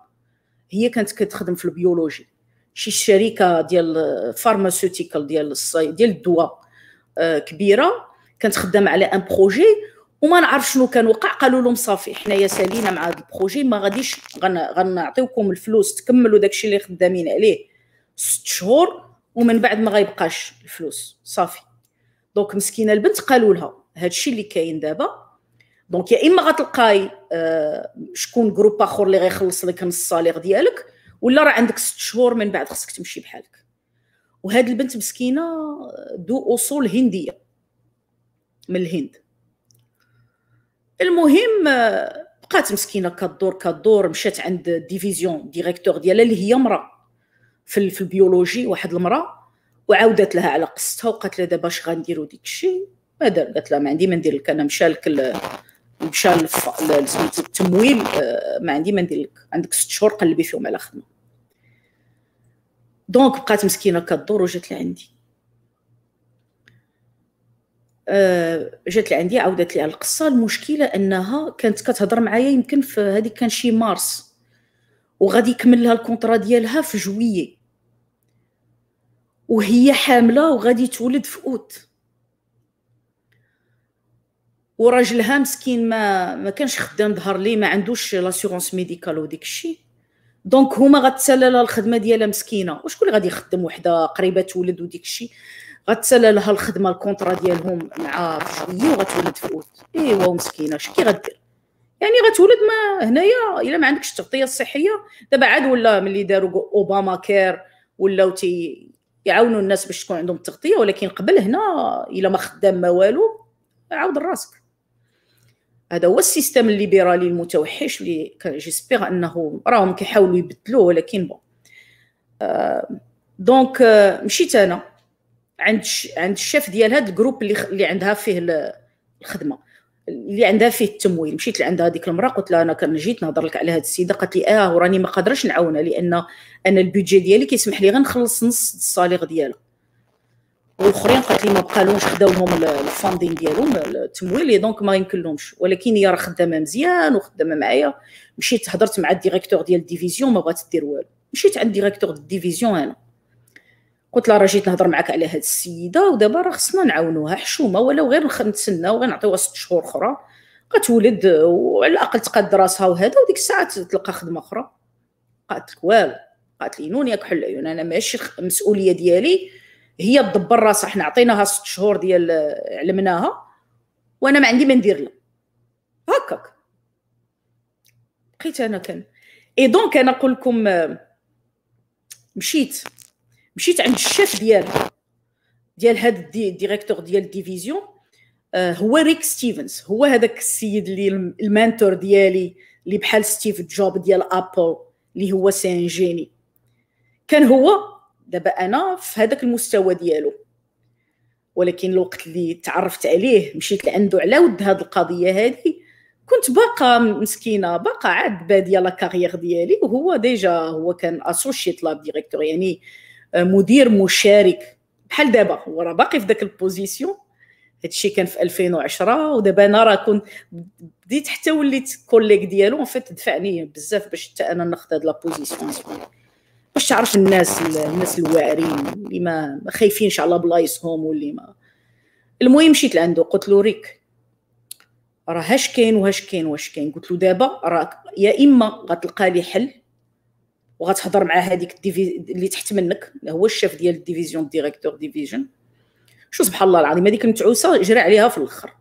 هي كانت كتخدم في البيولوجي شي شركه ديال فارماسيوتيكال ديال الصي ديال الدواء آه، كبيره كانت خدامه على ان بروجي وما نعرف شنو كان وقع قالوا لهم صافي حنايا سالينا مع هذا البروجي ما غاديش غنعطيوكم الفلوس تكملوا داكشي اللي خدامين عليه ست شهور ومن بعد ما غيبقاش الفلوس صافي دونك مسكينه البنت قالوا لها هادشي اللي كاين دابا دونك يا اما غتلقاي آه، شكون جروب اخر اللي غيخلص لك نص الصالير ديالك ولا راه عندك ست شهور من بعد خصك تمشي بحالك وهاد البنت مسكينه آه، ذو اصول هنديه من الهند المهم آه، بقات مسكينه كدور كدور مشات عند ديفيزيون ديريكتور ديالها اللي هي امراه في, في البيولوجي واحد المراه وعاودت لها على قصتها وقالت لها دابا اش غنديروا ديك الشيء ما دار قالت لها ما عندي ما ندير لك انا مشى لك مشى التمويل آه، ما عندي ما ندير لك عندك ست شهور قلبي فيهم على خدمه دونك بقات مسكينه كدور وجات لعندي آه، جات لعندي عاودت لي على القصه المشكله انها كانت كتهضر معايا يمكن في هذيك كان شي مارس وغادي يكمل لها الكونطرا ديالها في جويي وهي حامله وغادي تولد في اوت وراجلها مسكين ما ما كانش خدام ظهر ليه ما عندوش لاسيغونس ميديكال وديك الشيء دونك هما غتسالى لها الخدمه ديالها مسكينه وشكون اللي غادي يخدم وحده قريبه تولد وديك الشيء غتسالى لها الخدمه الكونترا ديالهم مع شويه وغتولد في اوت ايوا مسكينه اش كي غدير يعني غتولد ما هنايا الا ما عندكش التغطيه الصحيه دابا عاد ولا ملي داروا اوباما كير ولاو تي يعاونوا الناس باش تكون عندهم التغطيه ولكن قبل هنا الا ما خدام ما والو عاود راسك هذا هو السيستم الليبرالي المتوحش اللي جيسبيغ انه راهم كيحاولوا يبدلوه ولكن بون دونك آه، آه، مشيت انا عند عند الشاف ديال هذا الجروب اللي اللي عندها فيه الخدمه اللي عندها فيه التمويل مشيت لعندها هذيك المراه قلت لها انا كان جيت نهضر لك على هاد السيده قالت لي اه وراني ما قادرش نعاونها لان انا البيدجي ديالي كيسمح لي غير نخلص نص الصاليغ ديالها والاخرين قالت لي ما بقالهمش خداو لهم الفاندين ديالهم التمويل دونك ما يمكن لهمش ولكن هي راه خدامه مزيان وخدامه معايا مشيت هضرت مع الديريكتور ديال الديفيزيون ما بغات دير والو مشيت عند الديريكتور ديال الديفيزيون انا قلت لها راه جيت نهضر معاك على هاد السيده ودابا راه خصنا نعاونوها حشومه ولو غير نتسناو غير نعطيوها ست شهور اخرى غتولد وعلى الاقل تقاد راسها وهذا وديك الساعه تلقى خدمه اخرى قالت لك والو قالت لي نون ياك حل العيون انا ماشي المسؤوليه ديالي هي تدبر راسها حنا عطيناها ست شهور ديال آه، علمناها وانا ما عندي ما ندير لها هكاك بقيت انا كان اي دونك انا نقول لكم آه، مشيت مشيت عند الشيف ديال ديال هاد الديريكتور ديال الديفيزيون آه، هو ريك ستيفنز هو هذاك السيد اللي المانتور ديالي اللي بحال ستيف جوب ديال ابل اللي هو سي انجيني كان هو دابا انا في هذاك المستوى ديالو ولكن الوقت اللي تعرفت عليه مشيت لعندو على ود هذه القضيه هذه كنت باقا مسكينه باقا عاد باديه لا كارير ديالي وهو ديجا هو كان اسوشيت لاب ديريكتور يعني مدير مشارك بحال دابا هو راه باقي في ذاك البوزيسيون هادشي كان في 2010 ودابا انا راه كنت بديت حتى وليت كوليك ديالو ان فيت دفعني بزاف باش حتى انا ناخذ هاد لا بوزيسيون باش تعرف الناس الناس الواعرين اللي ما خايفينش على بلايصهم واللي ما المهم مشيت لعندو قلت له ريك راه هاش كاين وهاش كاين واش كاين قلت له دابا راك يا اما غتلقى لي حل وغتهضر مع هذيك اللي تحت منك هو الشيف ديال الديفيزيون ديريكتور ديفيجن شو سبحان الله العظيم هذيك المتعوسه جرى عليها في الاخر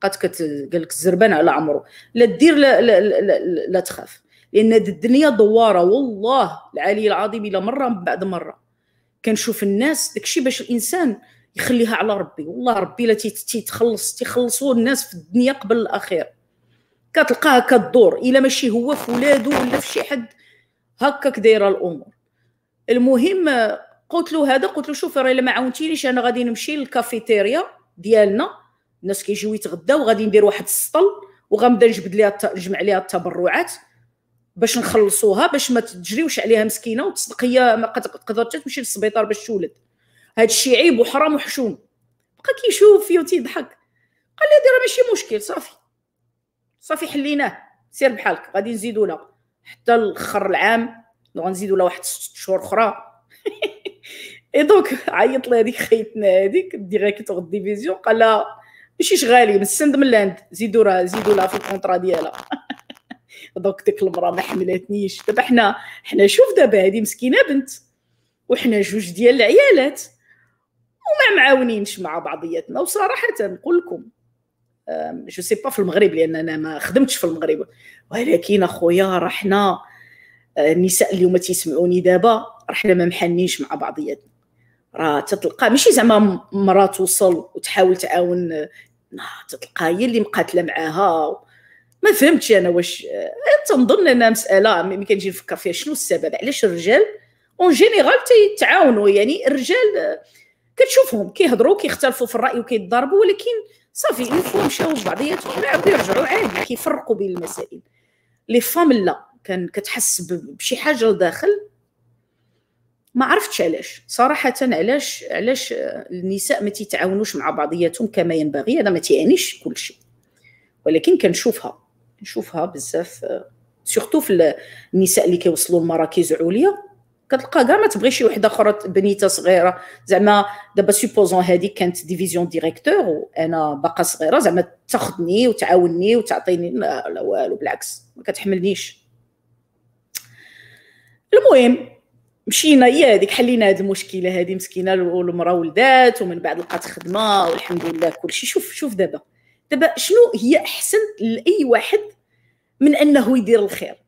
بقات قال لك الزربان على عمرو لا دير لا, لا, لا, لا, لا تخاف لان الدنيا دواره والله العلي العظيم الى مره من بعد مره كنشوف الناس داكشي باش الانسان يخليها على ربي والله ربي لا تيتخلص تيخلصوا الناس في الدنيا قبل الاخير كتلقاها كدور الا ماشي هو في ولادو ولا في شي حد هكاك دايره الامور المهم قلت له هذا قلت له شوف راه الا ما عاونتينيش انا غادي نمشي للكافيتيريا ديالنا الناس كيجيو يتغداو غادي ندير واحد السطل وغنبدا نجبد ليها نجمع ليها التبرعات باش نخلصوها باش ما تجريوش عليها مسكينه وتصدق هي ما تقدر تمشي للسبيطار باش تولد هذا الشيء عيب وحرام وحشوم بقى كيشوف فيه وتيضحك قال لي راه ماشي مشكل صافي صافي حليناه سير بحالك غادي نزيدو لها حتى الاخر العام غنزيدو لها واحد ست شهور اخرى اي دونك عيط لها هذيك خيتنا هذيك ديريكتور ديفيزيون قال لها ماشي شغالي من السند من الهند زيدو راه زيدو لها في الكونترا ديالها دوك ديك المراه ما حملتنيش دابا حنا حنا شوف دابا هذه مسكينه بنت وحنا جوج ديال العيالات وما معاونينش مع بعضياتنا وصراحه نقول لكم جو سي با في المغرب لان انا ما خدمتش في المغرب ولكن اخويا راه حنا آه، النساء اليوم تيسمعوني دابا راه حنا ما محنينش مع بعضياتنا راه تتلقى ماشي زعما مرا توصل وتحاول تعاون آه، تتلقى هي اللي مقاتله معاها ما فهمتش انا واش أه، تنظن انها مساله ملي كنجي نفكر فيها شنو السبب علاش الرجال اون جينيرال تيتعاونوا يعني الرجال أه، كتشوفهم كيهضروا كيختلفوا في الراي وكيتضاربوا ولكن صافي فوا مشاو بعضياتهم لعبوا يرجعوا عادي كيفرقوا بين المسائل لي فام لا كان كتحس بشي حاجه لداخل ما عرفتش علاش صراحه علاش علاش أه، النساء ما تيتعاونوش مع بعضياتهم كما ينبغي هذا ما تيعنيش كل شيء ولكن كنشوفها نشوفها بزاف سورتو في النساء اللي كيوصلوا لمراكز عليا كتلقى كاع ما تبغي شي وحده اخرى بنيته صغيره زعما دابا سوبوزون هذيك كانت ديفيزيون ديريكتور وانا باقا صغيره زعما تاخذني وتعاوني وتعطيني لا, لا والو بالعكس ما كتحملنيش المهم مشينا هي هذيك حلينا هذه المشكله هذه مسكينه المراه ولدات ومن بعد لقات خدمه والحمد لله كلشي شوف شوف دابا دابا شنو هي احسن لاي واحد من انه يدير الخير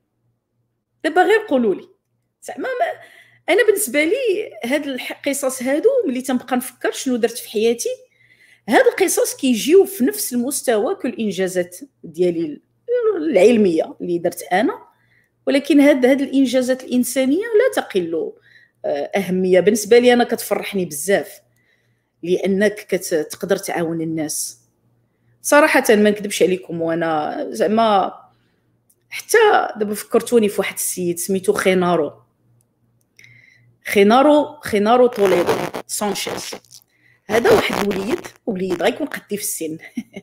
دابا غير قولوا لي زعما انا بالنسبه لي هاد القصص هادو ملي تنبقى نفكر شنو درت في حياتي هاد القصص كيجيو في نفس المستوى الانجازات ديالي العلميه اللي درت انا ولكن هاد هاد الانجازات الانسانيه لا تقل آه، اهميه بالنسبه لي انا كتفرحني بزاف لانك كتقدر تعاون الناس صراحه ما نكذبش عليكم وانا زعما حتى دابا فكرتوني في واحد السيد سميتو خينارو خينارو خينارو توليدو سانشيز هذا واحد الوليد وليد غيكون قدي في السن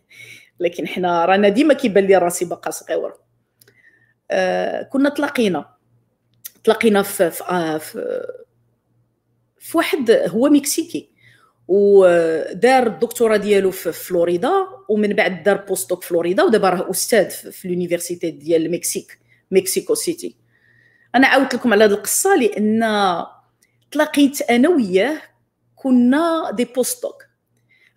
لكن حنا رانا ديما كيبان لي راسي باقا صغيور آه كنا تلاقينا تلاقينا في في, آه في في واحد هو مكسيكي ودار الدكتوراه ديالو في فلوريدا ومن بعد دار بوستوك فلوريدا ودابا راه استاذ في لونيفرسيتي ديال المكسيك مكسيكو سيتي انا عاودت لكم على هذه القصه لان تلاقيت انا وياه كنا دي بوستوك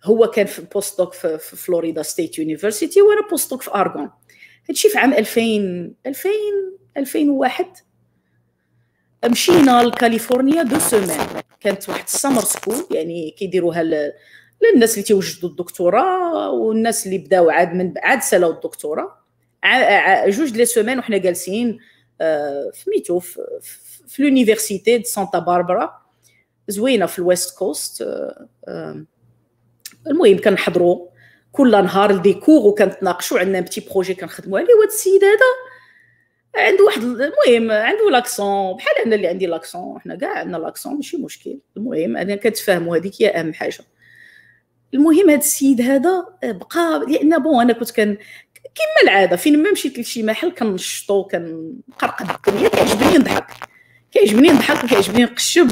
هو كان في بوستوك في فلوريدا ستيت يونيفرسيتي وانا بوستوك في ارغون هادشي في عام 2000 2000 2001 مشينا لكاليفورنيا دو سومان كانت واحد السمر سكول يعني كيديروها للناس اللي تيوجدوا الدكتوراه والناس اللي بداو عاد من عاد سالاو الدكتوراه جوج لي سومان وحنا جالسين فميتو آه، في, ميتو في لونيفرسيتي دو سانتا باربرا زوينه في الويست كوست آه، آه، المهم كنحضروا كل نهار لديكور وكنتناقشوا عندنا بتي بروجي كنخدموا عليه وهاد السيد هذا عنده واحد المهم عنده لاكسون بحال انا اللي عندي لاكسون حنا كاع عندنا لاكسون ماشي مشكل المهم انا كتفاهموا هذيك هي اهم حاجه المهم هذا السيد هذا بقى لان بون انا كنت كان كما العاده فين ما مشيت لشي محل كنشطو كنقرقد الدنيا كيعجبني نضحك كيعجبني نضحك وكيعجبني نقشب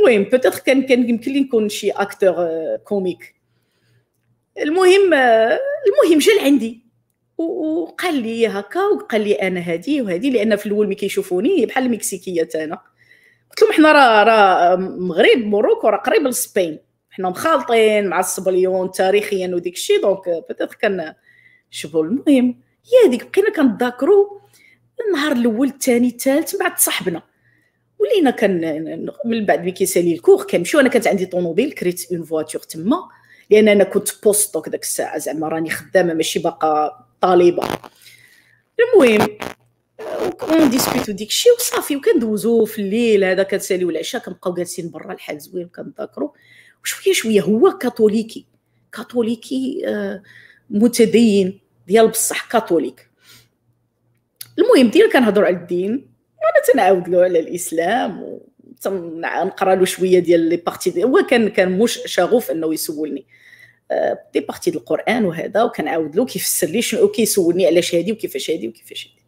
المهم بوتيتر كان كان يمكن لي نكون شي اكتور آه، كوميك المهم آه، المهم جا لعندي وقال لي هكا وقال لي انا هذه وهذه لان في الاول ملي كيشوفوني بحال المكسيكيه انا قلت لهم حنا راه راه مغرب موروكو راه قريب لسبين حنا مخالطين مع الصبليون تاريخيا وديك الشيء دونك بيتيت كان شوفوا المهم هي هذيك بقينا كنتذاكرو النهار الاول الثاني الثالث من بعد صاحبنا ولينا كان من بعد ملي كيسالي الكوخ كنمشيو انا كانت عندي طوموبيل كريت اون فواتور تما لان انا كنت بوست دوك داك الساعه زعما راني خدامه ماشي باقا طالبه المهم اون ديسكوتو ديكشي وصافي وكندوزو في الليل هذا كنساليو العشاء كنبقاو جالسين برا الحال زوين كنذاكرو وشويه شويه هو كاثوليكي كاثوليكي آه، متدين ديال بصح كاثوليك المهم ديال كنهضر على الدين وانا تنعاود له على الاسلام و تنقرا له شويه ديال لي بارتي هو كان كان مش شغوف انه يسولني آه، دي بارتي القران وهذا وكنعاود له كيفسر لي شنو كيسولني علاش هادي وكيفاش هادي وكيفاش هادي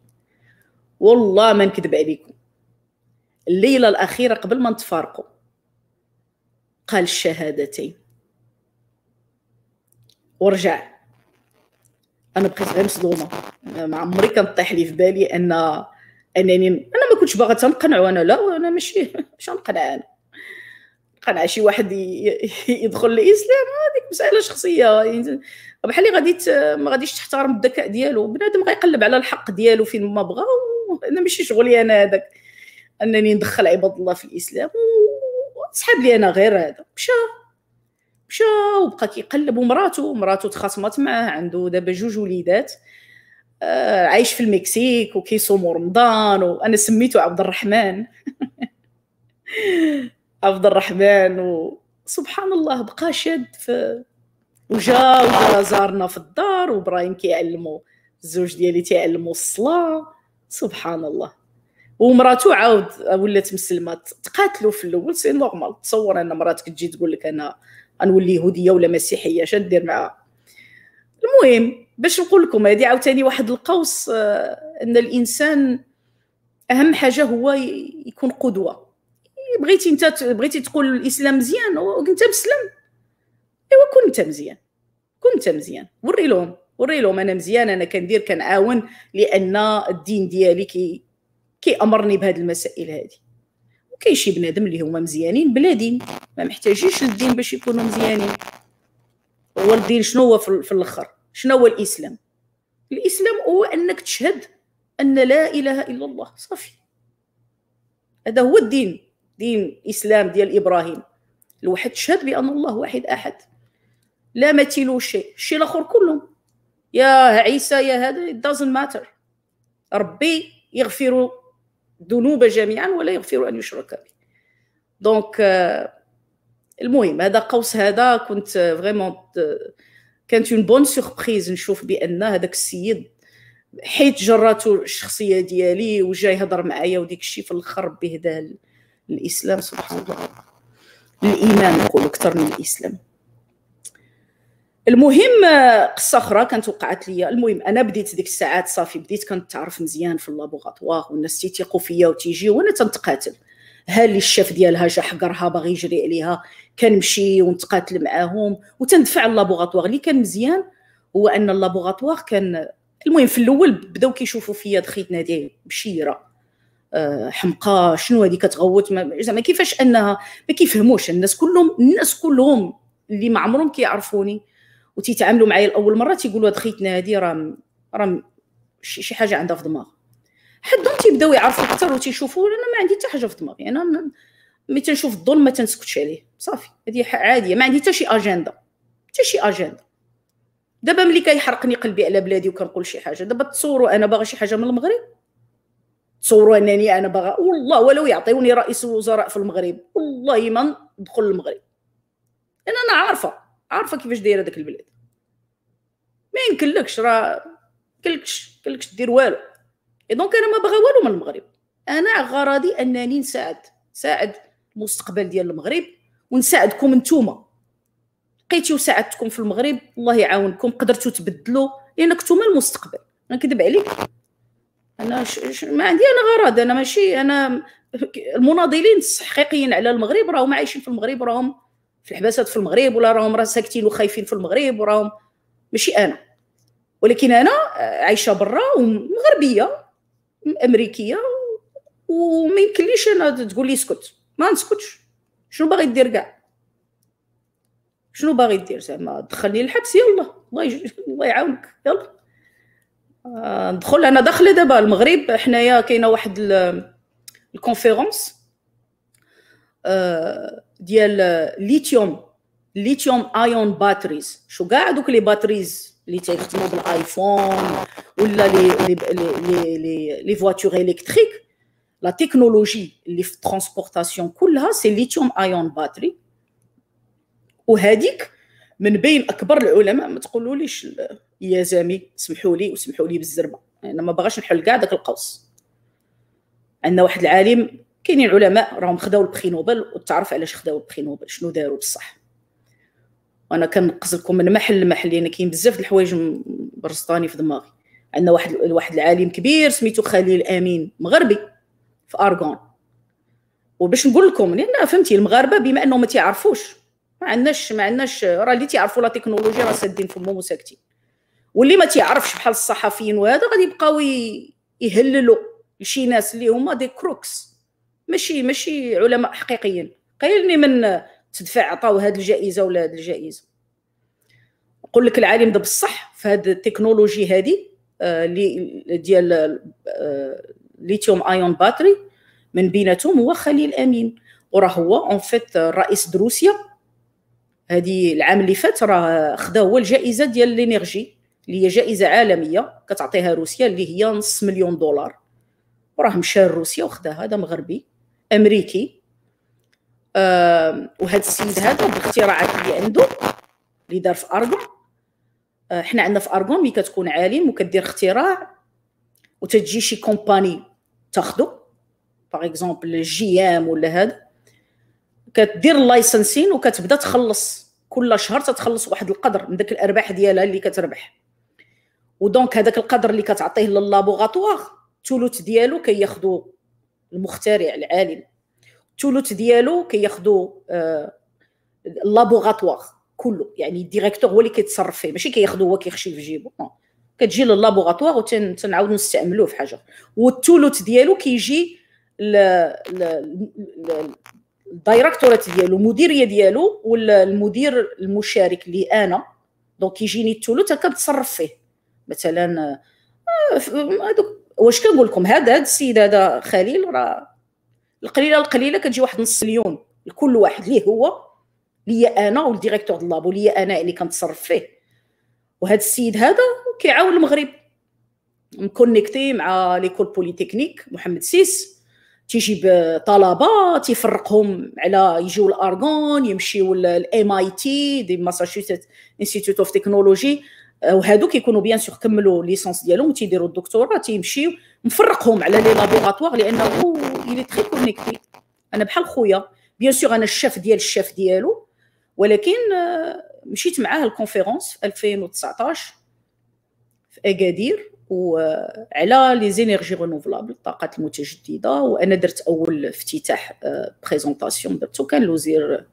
والله ما نكذب عليكم الليله الاخيره قبل ما نتفارقوا قال الشهادتين ورجع انا بقيت غير مصدومه ما عمري كنطيح لي في بالي ان انني انا ما كنتش باغا تنقنعو انا لا انا ماشي باش نقنع انا قنع شي واحد يدخل للاسلام هذيك مساله شخصيه يعني بحال اللي غادي ما غاديش تحترم الذكاء ديالو بنادم غيقلب على الحق ديالو فين ما بغى وانا ماشي شغلي انا هذاك انني ندخل عباد الله في الاسلام وسحاب لي انا غير هذا مشى مشى وبقى كيقلب ومراته مراته تخاصمات معاه عنده دابا جوج وليدات آه، عايش في المكسيك وكيصوم رمضان وانا سميته عبد الرحمن عبد الرحمن وسبحان الله بقى شاد في وجا وجا زارنا في الدار وابراهيم كيعلمو الزوج ديالي تيعلمو الصلاه سبحان الله ومراتو عاود ولات مسلمه تقاتلوا في الاول سي نورمال تصور ان مراتك تجي تقول لك انا غنولي يهوديه ولا مسيحيه اش دير معاها المهم باش نقول لكم هذه عاوتاني واحد القوس آه، ان الانسان اهم حاجه هو يكون قدوه بغيتي انت بغيتي تقول الاسلام مزيان وانت مسلم ايوا كون انت مزيان كون انت مزيان وري لهم وري لهم انا مزيان انا كندير كنعاون لان الدين ديالي كي كيامرني بهاد المسائل هذه وكاين شي بنادم اللي هما مزيانين بلا دين ما محتاجينش للدين باش يكونوا مزيانين هو الدين شنو هو في الاخر شنو هو الاسلام الاسلام هو انك تشهد ان لا اله الا الله صافي هذا هو الدين دين اسلام ديال ابراهيم الواحد شهد بان الله واحد احد لا مثيل شيء الشيء الاخر كلهم يا عيسى يا هذا it doesn't matter ربي يغفر الذنوب جميعا ولا يغفر ان يشرك به دونك euh, المهم هذا قوس هذا كنت فريمون euh, euh، كانت اون بون سوربريز نشوف بان هذاك السيد حيت جراتو الشخصيه ديالي وجا يهضر معايا وديك الشيء في الاخر بهذا الاسلام سبحان الله الايمان نقول اكثر من الاسلام المهم قصه اخرى كانت وقعت لي المهم انا بديت ديك الساعات صافي بديت كنتعرف مزيان في اللابوغاتوار والناس تيثيقوا فيا وتيجي وانا تنتقاتل ها اللي الشاف ديالها جا حقرها باغي يجري عليها كنمشي ونتقاتل معاهم وتندفع اللابوغاتوار اللي كان مزيان هو ان اللابوغاتوار كان المهم في الاول بداو كيشوفوا فيا دخيتنا هذه بشيره آه، حمقى شنو هذه كتغوت زعما كيفاش انها ما كيفهموش الناس كلهم الناس كلهم اللي ما عمرهم كيعرفوني وتيتعاملوا معايا لاول مره تيقولوا هاد خيتنا هذه راه راه شي حاجه عندها في دماغ حدهم تيبداو يعرفوا اكثر وتيشوفوا انا ما عندي حتى حاجه في دماغي يعني انا ملي تنشوف الظلم ما تنسكتش عليه صافي هذه عاديه ما عندي حتى شي اجنده حتى شي اجنده دابا ملي كيحرقني قلبي على بلادي وكنقول شي حاجه دابا تصوروا انا باغا شي حاجه من المغرب تصوروا انني انا باغا والله ولو يعطيوني رئيس الوزراء في المغرب والله ما ندخل المغرب انا انا عارفه عارفه كيفاش دايره داك البلاد ما يمكنلكش راه كلكش كلكش دير والو اي دونك انا ما باغا والو من المغرب انا غرضي انني نساعد نساعد المستقبل ديال المغرب ونساعدكم نتوما لقيتي وساعدتكم في المغرب الله يعاونكم قدرتوا تبدلوا لانك نتوما المستقبل انا نكذب عليك انا ش... ش... ما عندي انا غرض انا ماشي انا المناضلين الحقيقيين على المغرب راهم عايشين في المغرب راهم في الحباسات في المغرب ولا راهم راه ساكتين وخايفين في المغرب وراهم ماشي انا ولكن انا عايشه برا ومغربيه امريكيه وما يمكنليش انا تقول لي اسكت ما نسكتش شنو باغي دير كاع شنو باغي دير زعما دخلني الحبس يلا الله الله يعاونك يلا ندخل انا داخله دابا المغرب حنايا كاينه واحد الكونفيرونس آه، ديال ليثيوم ليثيوم ايون باتريز شو كاع دوك لي باتريز اللي تيخدموا بالايفون ولا لي لي لي لي فواتور الكتريك لا تكنولوجي اللي في الترانسبورتاسيون كلها سي ليثيوم ايون باتري وهذيك من بين اكبر العلماء ما تقولوليش يا زامي سمحوا لي وسمحوا لي بالزربه انا يعني ما باغاش نحل كاع داك القوس عندنا واحد العالم كاينين علماء راهم خداو البخي نوبل وتعرف علاش خداو البخي نوبل شنو داروا بصح وانا كنقص لكم من محل لمحل لان كاين بزاف د الحوايج برسطاني في دماغي عندنا واحد واحد العالم كبير سميتو خليل امين مغربي في ارغون وباش نقول لكم لان فهمتي المغاربه بما انهم ما تيعرفوش ما عندناش ما عندناش راه اللي تيعرفوا لا تكنولوجي راه سادين فمهم وساكتين واللي ما تيعرفش بحال الصحفيين وهذا غادي يبقاو يهللوا لشي ناس اللي هما دي كروكس ماشي ماشي علماء حقيقيين قليل من تدفع عطاو هذه الجائزه ولا هذه الجائزه نقول لك العالم ده بصح في هذه التكنولوجي هذه آه، اللي ديال آه، ليثيوم ايون باتري من بيناتهم هو خليل امين وراه هو اون فيت الرئيس دروسيا هذه العام اللي فات راه خدا هو الجائزه ديال لينيرجي اللي هي جائزه عالميه كتعطيها روسيا اللي هي نص مليون دولار وراه مشى لروسيا وخدا هذا مغربي امريكي آه وهذا السيد هذا باختراعات اللي عنده اللي دار في ارغون آه حنا عندنا في ارغون ملي كتكون عالم وكدير اختراع وتجي شي كومباني تاخدو باغ اكزومبل جي ام ولا هذا كدير اللايسنسين وكتبدا تخلص كل شهر تتخلص واحد القدر من داك الارباح ديالها اللي كتربح ودونك هذاك القدر اللي كتعطيه لللابوغاتوار الثلث ديالو كياخذوا المخترع العالم الثلث ديالو كياخذوا آه، اللابوغاتوار كله يعني الديريكتور هو اللي كيتصرف فيه ماشي كياخذوا هو كيخشي في جيبو كتجي لللابوغاتوار وتنعاودو نستعملوه في حاجه والثلث ديالو كيجي الدايركتورات ديالو المديريه ديالو والمدير المشارك اللي انا دونك يجيني الثلث هكا بتصرف فيه مثلا هذوك آه، واش كنقول لكم هذا هذا السيد هذا خليل راه القليله القليله كتجي واحد نص مليون لكل واحد ليه هو ليا انا والديريكتور ديال لابو ليا انا اللي كنتصرف فيه وهذا السيد هذا كيعاون المغرب مكونيكتي مع ليكول بوليتكنيك محمد سيس تيجيب طلبه تيفرقهم على يجيو الارغون يمشيو للام اي تي دي ماساتشوست انستيتوت اوف تكنولوجي وهادو كيكونوا بيان سور كملوا ليسونس ديالهم تيديروا الدكتوراه تيمشيو نفرقهم على لي لابوغاتوار لانه يلي تري كونيكتي انا بحال خويا بيان سور انا الشاف ديال الشاف ديالو ولكن آه، مشيت معاه الكونفيرونس في 2019 في اكادير وعلى لي زينيرجي رينوفلابل الطاقات المتجدده وانا درت اول افتتاح آه، بريزونطاسيون درتو كان الوزير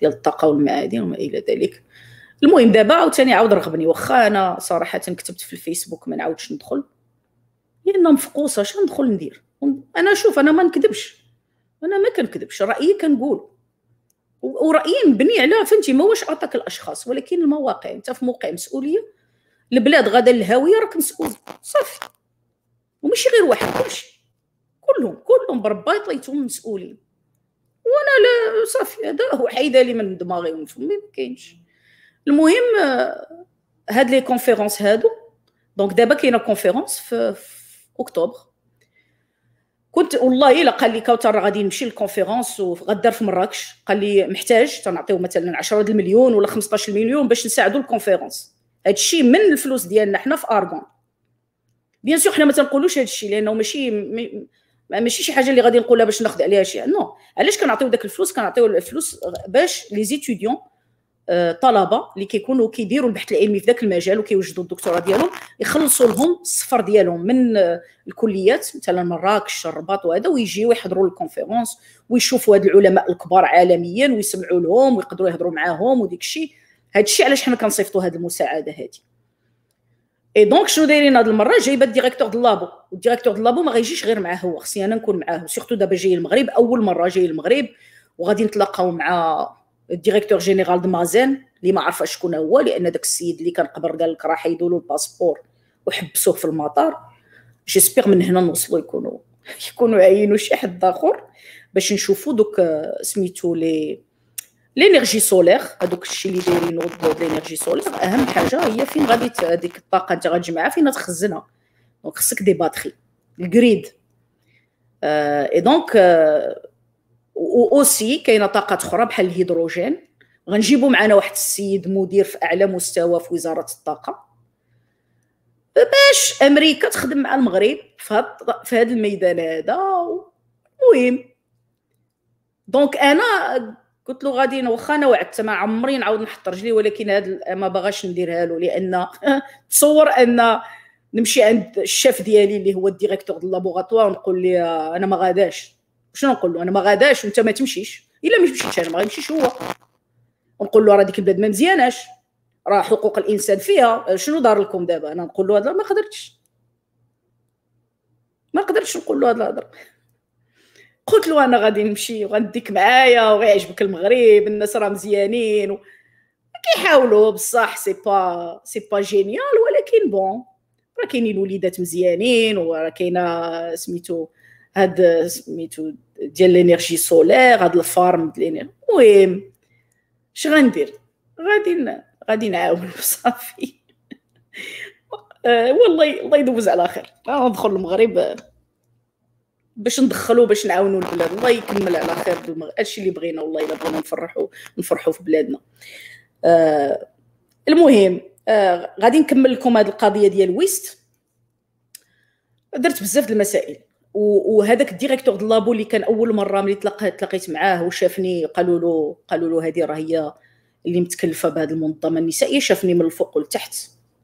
ديال الطاقه والمعادن وما الى ذلك المهم دابا عاوتاني عاود رغبني واخا انا صراحه كتبت في الفيسبوك ما نعاودش ندخل لان مفقوصه اش ندخل ندير انا شوف انا ما نكذبش انا ما كنكذبش رايي كنقول ورايي مبني على فهمتي ما واش عطاك الاشخاص ولكن المواقع انت في موقع مسؤوليه البلاد غدا الهاويه راك مسؤول صافي وماشي غير واحد كلشي كلهم كلهم برباي طيتهم مسؤولين وانا لا صافي هذا هو لي من دماغي ومن فمي ما كاينش المهم آه، هاد لي كونفيرونس هادو دونك دابا كاينه كونفيرونس في, في اكتوبر كنت والله الا قال لي كوثر غادي نمشي للكونفيرونس وغدار في مراكش قال لي محتاج تنعطيو مثلا 10 المليون ولا 15 مليون باش نساعدو الكونفيرونس هادشي من الفلوس ديالنا حنا في ارغون بيان سور حنا ما تنقولوش هادشي لانه ماشي ماشي شي حاجه اللي غادي نقولها باش ناخذ عليها شي نو علاش كنعطيو داك الفلوس كنعطيو الفلوس باش لي زيتوديون آه، طلبه اللي كيكونوا كيديروا البحث العلمي في ذاك المجال وكيوجدوا الدكتوراه ديالهم يخلصوا لهم السفر ديالهم من الكليات مثلا مراكش الرباط وهذا ويجيو يحضروا الكونفيرونس ويشوفوا هاد العلماء الكبار عالميا ويسمعوا لهم ويقدروا يهضروا معاهم وديك الشيء هذا الشيء علاش حنا كنصيفطوا هذه المساعده هذه اي دونك شنو دايرين هاد المره جايبه الديريكتور ديال لابو والديريكتور ديال لابو ما غايجيش غير معاه هو خصني انا نكون معاه سيرتو دابا جاي المغرب اول مره جاي المغرب وغادي نتلاقاو مع الديريكتور جينيرال د مازين اللي ما عرفه شكون هو لان داك السيد اللي كان قبر قال لك راه حيدوا له الباسبور وحبسوه في المطار جيسبيغ من هنا نوصلوا يكونوا يكونوا عينوا شي حد اخر باش نشوفوا دوك آه، سميتو لي لينيرجي سولير هذوك الشيء اللي دايرين ضد لينيرجي سولير اهم حاجه هي فين غادي هذيك الطاقه انت غتجمعها فين تخزنها دونك خصك دي باتري الجريد اي دونك او اوسي كاينه طاقات اخرى بحال الهيدروجين غنجيبو معنا واحد السيد مدير في اعلى مستوى في وزاره الطاقه باش امريكا تخدم مع المغرب في هاد في هاد الميدان هذا المهم دونك انا قلت له غادي واخا انا وعدت ما عمري نعاود نحط رجلي ولكن هذا ما باغاش نديرها له لان تصور ان نمشي عند الشاف ديالي اللي هو الديريكتور ديال لابوغاتوار ونقول لي آه، انا ما غاداش شنو نقول له انا ما غاداش وانت ما تمشيش الا ما مشيتش انا ما غنمشيش هو ونقول له راه ديك البلاد ما مزياناش راه حقوق الانسان فيها آه، شنو دار لكم دابا انا نقول له هذا ما قدرتش ما قدرتش نقول له هذا الهضره قلت له انا غادي نمشي وغنديك معايا وغيعجبك المغرب الناس راه مزيانين و... كيحاولوا بصح سي با سي با جينيال ولكن بون راه كاينين وليدات مزيانين وراه كاينه سميتو هاد سميتو ديال لينيرجي سولير هاد الفارم ديال المهم اش غندير غادي غادي نعاون صافي آه، والله الله يدوز على خير آه، ندخل المغرب باش ندخلوا باش نعاونوا البلاد الله يكمل على خير بالمغرب هادشي اللي بغينا والله الا بغينا نفرحوا نفرحوا في بلادنا آه المهم آه غادي نكمل لكم هذه القضيه ديال ويست درت بزاف د المسائل وهذاك الديريكتور د لابو اللي كان اول مره ملي تلاقيت معاه وشافني قالوا له قالوا له هذه راه هي اللي متكلفه بهذه المنظمه النسائيه شافني من الفوق لتحت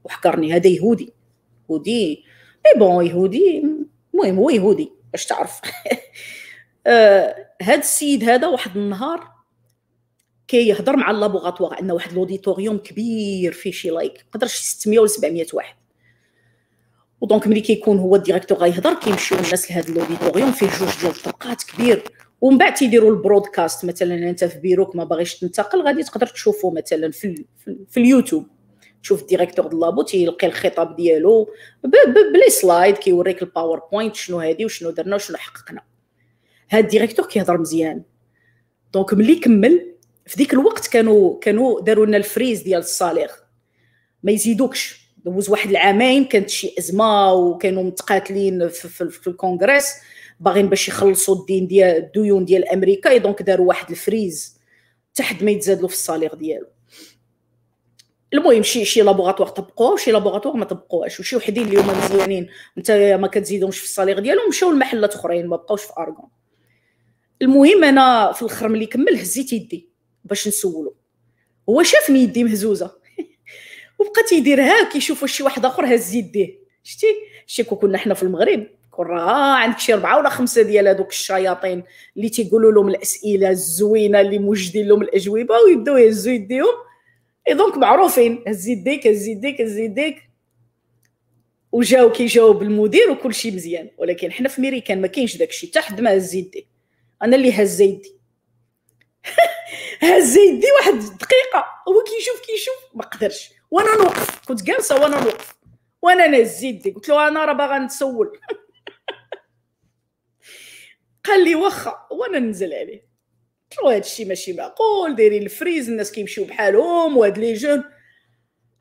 وحكرني هذا يهودي يهودي اي بون يهودي المهم هو يهودي باش تعرف آه، هاد السيد هذا واحد النهار كيهضر مع اللابوغاتوار عندنا واحد لوديتوريوم كبير فيه شي لايك قدر شي 600 ولا 700 واحد ودونك ملي كيكون هو الديريكتور غيهضر كيمشيو الناس لهذا لوديتوريوم فيه جوج ديال الطبقات كبير ومن بعد تيديروا البرودكاست مثلا انت في بيروك ما باغيش تنتقل غادي تقدر تشوفه مثلا في, في, في اليوتيوب تشوف الديريكتور د لابو تيلقي الخطاب ديالو بلي سلايد كيوريك الباوربوينت شنو هادي وشنو درنا وشنو حققنا هاد الديريكتور كيهضر مزيان دونك ملي كمل في ذيك الوقت كانوا كانوا داروا لنا الفريز ديال الصالير ما يزيدوكش دوز واحد العامين كانت شي ازمه وكانوا متقاتلين في, في, في الكونغرس باغيين باش يخلصوا الدين ديال الديون ديال امريكا دونك داروا واحد الفريز تحت حد ما يتزادلوا في الصالير ديالو المهم شي شي لابوغاتوار طبقوها وشي لابوغاتوار ما طبقوهاش وشي وحدين اللي هما مزيانين انت ما كتزيدهمش في الصالير ديالهم مشاو لمحلات اخرين ما بقاوش في ارغون المهم انا في الاخر ملي كمل هزيت يدي باش نسولو هو شافني يدي مهزوزه وبقى تيدير هاك يشوف شي واحد اخر هز يديه شتي شتي كنا حنا في المغرب كون راه عندك شي ربعه ولا خمسه ديال هذوك الشياطين اللي تيقولوا لهم الاسئله الزوينه اللي موجدين لهم الاجوبه ويبداو يهزوا يديهم اي دونك معروفين هزيت يديك هزيت يديك هزيت يديك وجاو كيجاوب المدير وكل شيء مزيان ولكن حنا في ميريكان ما كاينش داك الشيء حتى حد ما هز يدي انا اللي هز يدي هز يدي واحد دقيقه هو كيشوف كيشوف ما قدرش وانا نوقف كنت جالسه وانا نوقف وانا نهز يدي قلت له انا راه باغا نتسول قال لي واخا وانا ننزل عليه قلت له هذا الشيء ماشي معقول دايرين الفريز الناس كيمشيو بحالهم وهاد لي جون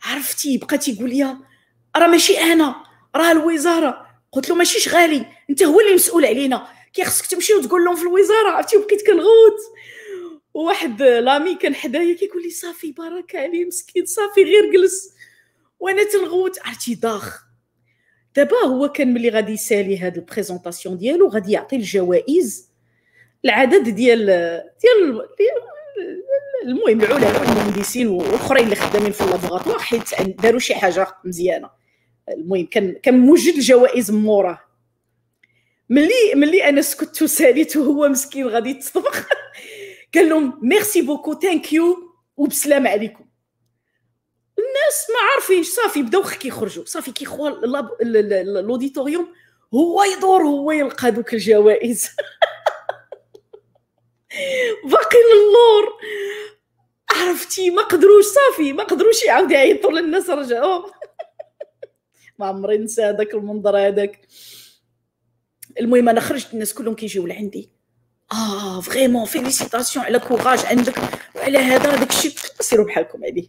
عرفتي بقى تيقول لي راه ماشي انا راه الوزاره قلت له ماشي شغالي انت هو اللي مسؤول علينا كي خصك تمشي وتقول لهم في الوزاره عرفتي وبقيت كنغوت وواحد لامي كان حدايا كيقول لي صافي بارك عليه مسكين صافي غير جلس وانا تنغوت عرفتي ضاخ دابا هو كان ملي غادي يسالي هاد البريزونطاسيون ديالو غادي يعطي الجوائز العدد ديال ديال المهم العلماء والمهندسين والاخرين اللي خدامين في اللابوغاتوار حيت داروا شي حاجه مزيانه المهم كان كان موجد الجوائز موراه ملي ملي انا سكت وساليت وهو مسكين غادي يتصفخ قال لهم ميرسي بوكو ثانك يو وبسلام عليكم الناس ما عارفينش صافي بداو كيخرجوا صافي كيخوال لوديتوريوم هو يدور هو يلقى دوك الجوائز باقي اللور عرفتي ما قدروش صافي ما قدروش يعاود يعيطوا للناس رجعوا ما عمري نسى هذاك المنظر هذاك المهم انا خرجت الناس كلهم كيجيو لعندي اه فريمون فيليسيتاسيون على كوراج عندك وعلى هذا هذاك الشيء سيروا بحالكم عليه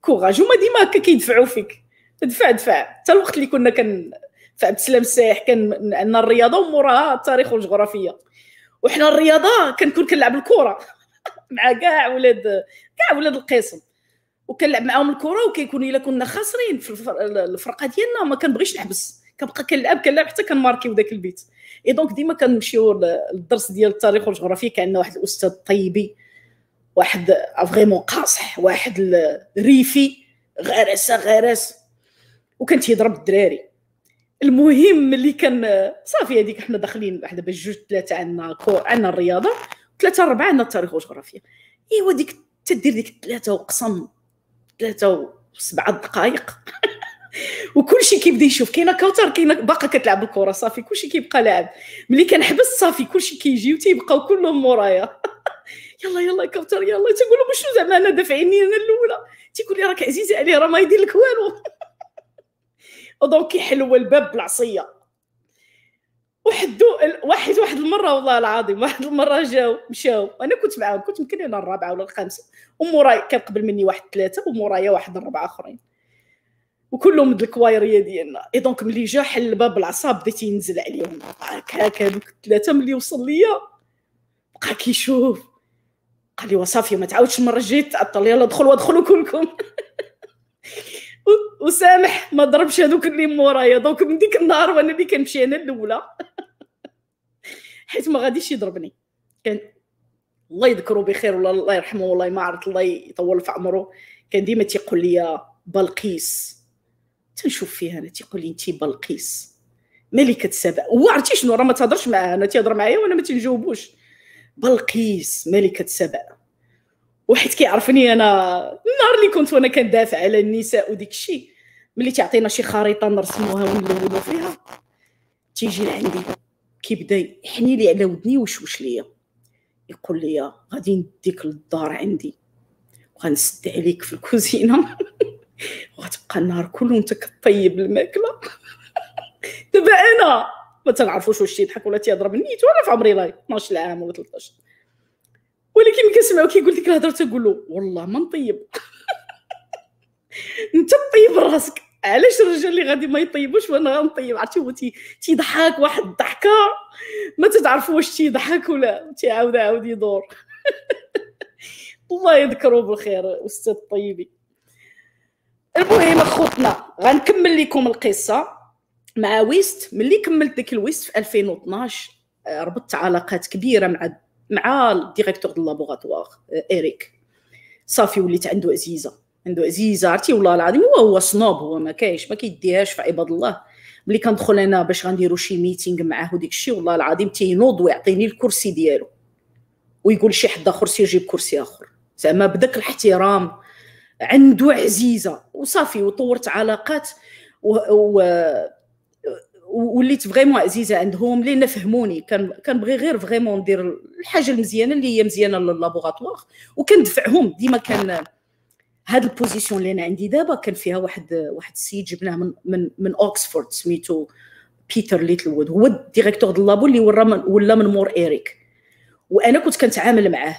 كوراج هما ديما هكا كيدفعوا فيك دفع دفع حتى الوقت اللي كنا كن في عبد السلام السايح كان عندنا الرياضه وموراها التاريخ والجغرافيه وحنا الرياضه كنكون كنلعب الكره مع كاع ولاد كاع ولاد القسم وكنلعب معاهم الكره وكيكون الا كنا خاسرين في الفرقه ديالنا ما كنبغيش نحبس كنبقى كنلعب كنلعب حتى كنماركيو داك البيت اي دونك ديما كنمشيو للدرس ديال التاريخ والجغرافيا كان واحد الاستاذ طيبي واحد فريمون قاصح واحد ريفي غارس غارس وكان تيضرب الدراري المهم ملي كان صافي هذيك حنا داخلين واحد دابا جوج ثلاثه عندنا كو عندنا الرياضه ثلاثه اربعه عندنا التاريخ والجغرافيا ايوا ديك تدير ديك ثلاثه وقسم ثلاثه وسبعه دقائق وكلشي كيبدا يشوف كاينه كوتر كاينه باقا كتلعب الكره صافي كلشي كيبقى لاعب ملي كنحبس صافي كلشي كيجي وتيبقاو كلهم مورايا يلا يلا كوتر يلا تنقول لهم شنو زعما انا دافعيني انا الاولى تيقول لي راك عزيزه عليه راه ما يدير لك والو ودوكي كيحلو الباب بالعصيه واحد واحد واحد المره والله العظيم واحد المره جاو مشاو انا كنت معاهم كنت يمكن انا الرابعه ولا الخامسه وموراي كان قبل مني واحد ثلاثه ومورايا واحد اربعه اخرين وكلهم د الكوايريه ديالنا اي دونك ملي جا حل الباب بالعصا بديت ينزل عليهم هكاك دوك الثلاثه ملي وصل ليا بقى كيشوف قال لي وصافي ما تعاودش المره الجايه تعطل يلا دخلوا ادخلوا كلكم وسامح ما ضربش هذوك اللي مورايا دونك من ديك النهار وانا اللي كنمشي انا الاولى حيت ما غاديش يضربني كان الله يذكره بخير ولا الله يرحمه والله ما عرفت الله يطول في عمره كان ديما تيقول لي بلقيس تنشوف فيها انا تيقول لي انت بلقيس ملكة سبا هو عرفتي شنو راه ما تهضرش معاه انا تيهضر معايا وانا ما تنجاوبوش بلقيس ملكة سبا وحيت كيعرفني انا النهار اللي كنت وانا كندافع على النساء وديك الشيء ملي تعطينا شي خريطه نرسموها ونلونو فيها تيجي لعندي كيبدا يحني لي على ودني وشوش ليا يقول لي غادي نديك للدار عندي وغنسد عليك في الكوزينه وغتبقى النهار كله وانت كطيب الماكله دابا انا ما تنعرفوش واش تيضحك ولا تيهضر نيت ولا في عمري لاي 12 عام ولا 13 ولكن كنسمعو كيقول ديك الهضره تنقول له والله ما نطيب انت طيب راسك علاش الرجال اللي غادي ما يطيبوش وانا غنطيب عرفتي هو تيضحك واحد الضحكه ما تتعرفوا واش تيضحك ولا تيعاود عاود يدور الله يذكره بالخير استاذ طيبي المهم اخوتنا غنكمل لكم القصه مع ويست ملي كملت ديك الويست في 2012 آه، ربطت علاقات كبيره مع مع الديريكتور دو لابوغاتوار اريك آه، صافي وليت عنده عزيزه عنده عرفتي والله العظيم هو هو صنوب هو ما كاينش ما كيديهاش في عباد الله ملي كندخل انا باش غنديرو شي ميتينغ معاه وديك الشيء والله العظيم تينوض ويعطيني الكرسي ديالو ويقول شي حد اخر سير جيب كرسي اخر زعما بداك الاحترام عنده عزيزه وصافي وطورت علاقات و, و... وليت فريمون عزيزه عندهم لان فهموني كان كنبغي غير فريمون ندير الحاجه المزيانه اللي هي مزيانه للابوغاتوار وكندفعهم ديما كان هاد البوزيسيون اللي انا عندي دابا كان فيها واحد واحد السيد جبناه من من من اوكسفورد سميتو بيتر ليتلوود هو الديريكتور ديال لابو اللي ورا من ولا من مور اريك وانا كنت كنتعامل معاه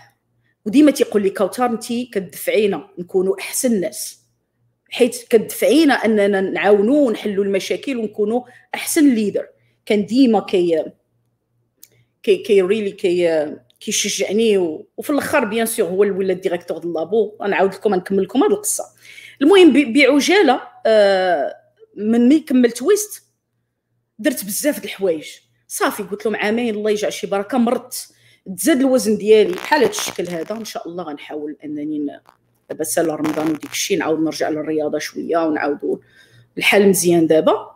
وديما تيقول لي كوثر انت كدفعينا نكونوا احسن ناس حيت كدفعينا اننا نعاونوا ونحلوا المشاكل ونكونوا احسن ليدر كان ديما كي كي كي ريلي كي كيشجعني وفي الاخر بيان سور هو اللي ولا الديريكتور ديال لابو غنعاود لكم نكمل لكم هذه القصه المهم بعجاله آه من ملي كملت ويست درت بزاف د الحوايج صافي قلت لهم عامين الله يجعل شي بركه مرت تزاد الوزن ديالي بحال هذا الشكل هذا ان شاء الله غنحاول انني دابا سال رمضان وديك الشيء نعاود نرجع للرياضه شويه ونعاودوا الحال مزيان دابا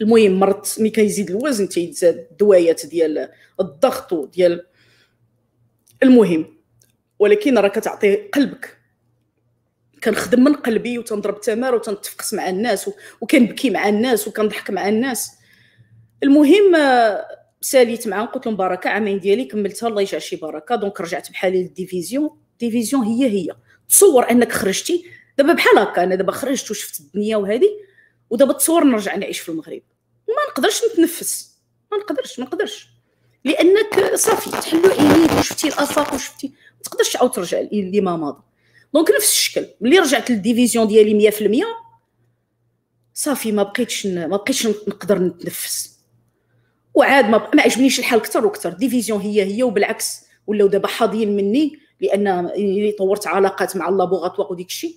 المهم مرت مي كيزيد الوزن تيتزاد الدوايات ديال الضغط وديال المهم ولكن راه كتعطي قلبك كنخدم من قلبي وتنضرب تمار وتنتفقس مع الناس وكنبكي مع الناس وكنضحك مع الناس المهم آه، ساليت معاهم قلت لهم بركه عامين ديالي كملتها الله يجعل شي بركه دونك رجعت بحالي للديفيزيون ديفيزيون هي هي تصور انك خرجتي دابا بحال هكا انا دابا خرجت وشفت الدنيا وهذه ودابا تصور نرجع نعيش في المغرب ما نقدرش نتنفس ما نقدرش ما نقدرش لانك صافي تحلو عينيك وشفتي الافاق وشفتي ما تقدرش عاود ترجع ما مضى دونك نفس الشكل ملي رجعت للديفيزيون ديالي 100% صافي ما بقيتش ما بقيتش نقدر نتنفس وعاد ما, ما عجبنيش الحال اكثر واكثر ديفيزيون هي هي وبالعكس ولاو دابا حاضيين مني لان طورت علاقات مع اللابوغاتوار وديك الشيء